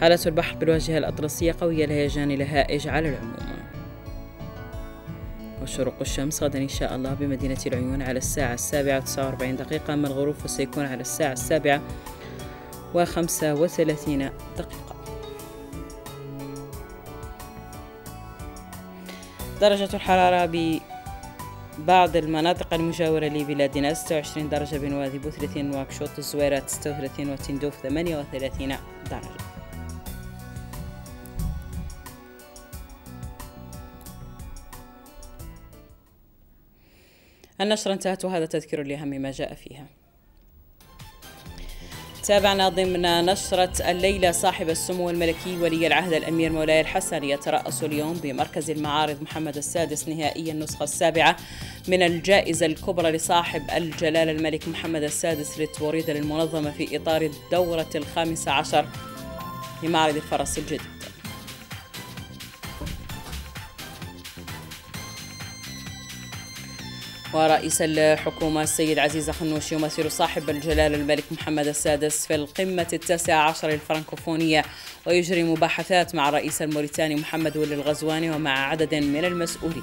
حالة البحر بالواجهة الأطلسية قوية لهيجان لهائج على العموم وشروق الشمس غدا إن شاء الله بمدينة العيون على الساعة السابعة تسعة وأربعين دقيقة أما الغروب فسيكون على الساعة السابعة وخمسة وثلاثين دقيقة درجة الحرارة ببعض المناطق المجاورة لبلادنا 26 درجة بنوادي بو 30 واكشوط الزويرات 36 وتندوف 38 درجة النشرة انتهت وهذا تذكير لأهم ما جاء فيها تابعنا ضمن نشرة الليلة صاحب السمو الملكي ولي العهد الأمير مولاي الحسن يترأس اليوم بمركز المعارض محمد السادس نهائيا النسخة السابعة من الجائزة الكبرى لصاحب الجلالة الملك محمد السادس للتوريد للمنظمة في إطار الدورة الخامسة عشر لمعرض الفرس الجديد ورئيس الحكومة السيد عزيز خنوش يمثل صاحب الجلال الملك محمد السادس في القمة التاسعة عشر الفرنكوفونية ويجري مباحثات مع الرئيس الموريتاني محمد ولي الغزواني ومع عدد من المسؤولين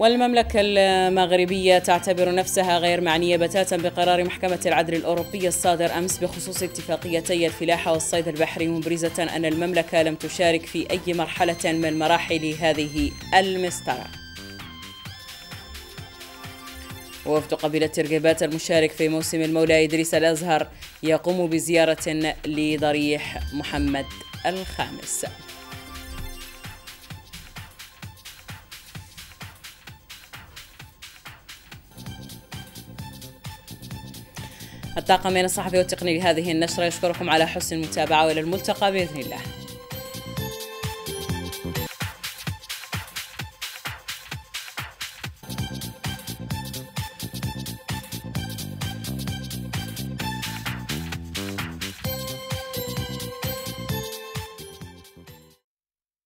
والمملكة المغربية تعتبر نفسها غير معنية بتاتا بقرار محكمة العدل الأوروبية الصادر أمس بخصوص اتفاقيتي الفلاحة والصيد البحري مبرزة أن المملكة لم تشارك في أي مرحلة من مراحل هذه المسطرة وفد قبيلة ترقبات المشارك في موسم المولى إدريس الأزهر يقوم بزيارة لضريح محمد الخامس الطاقمين الصحفي والتقني لهذه النشرة يشكركم على حسن المتابعة وإلى الملتقى بإذن الله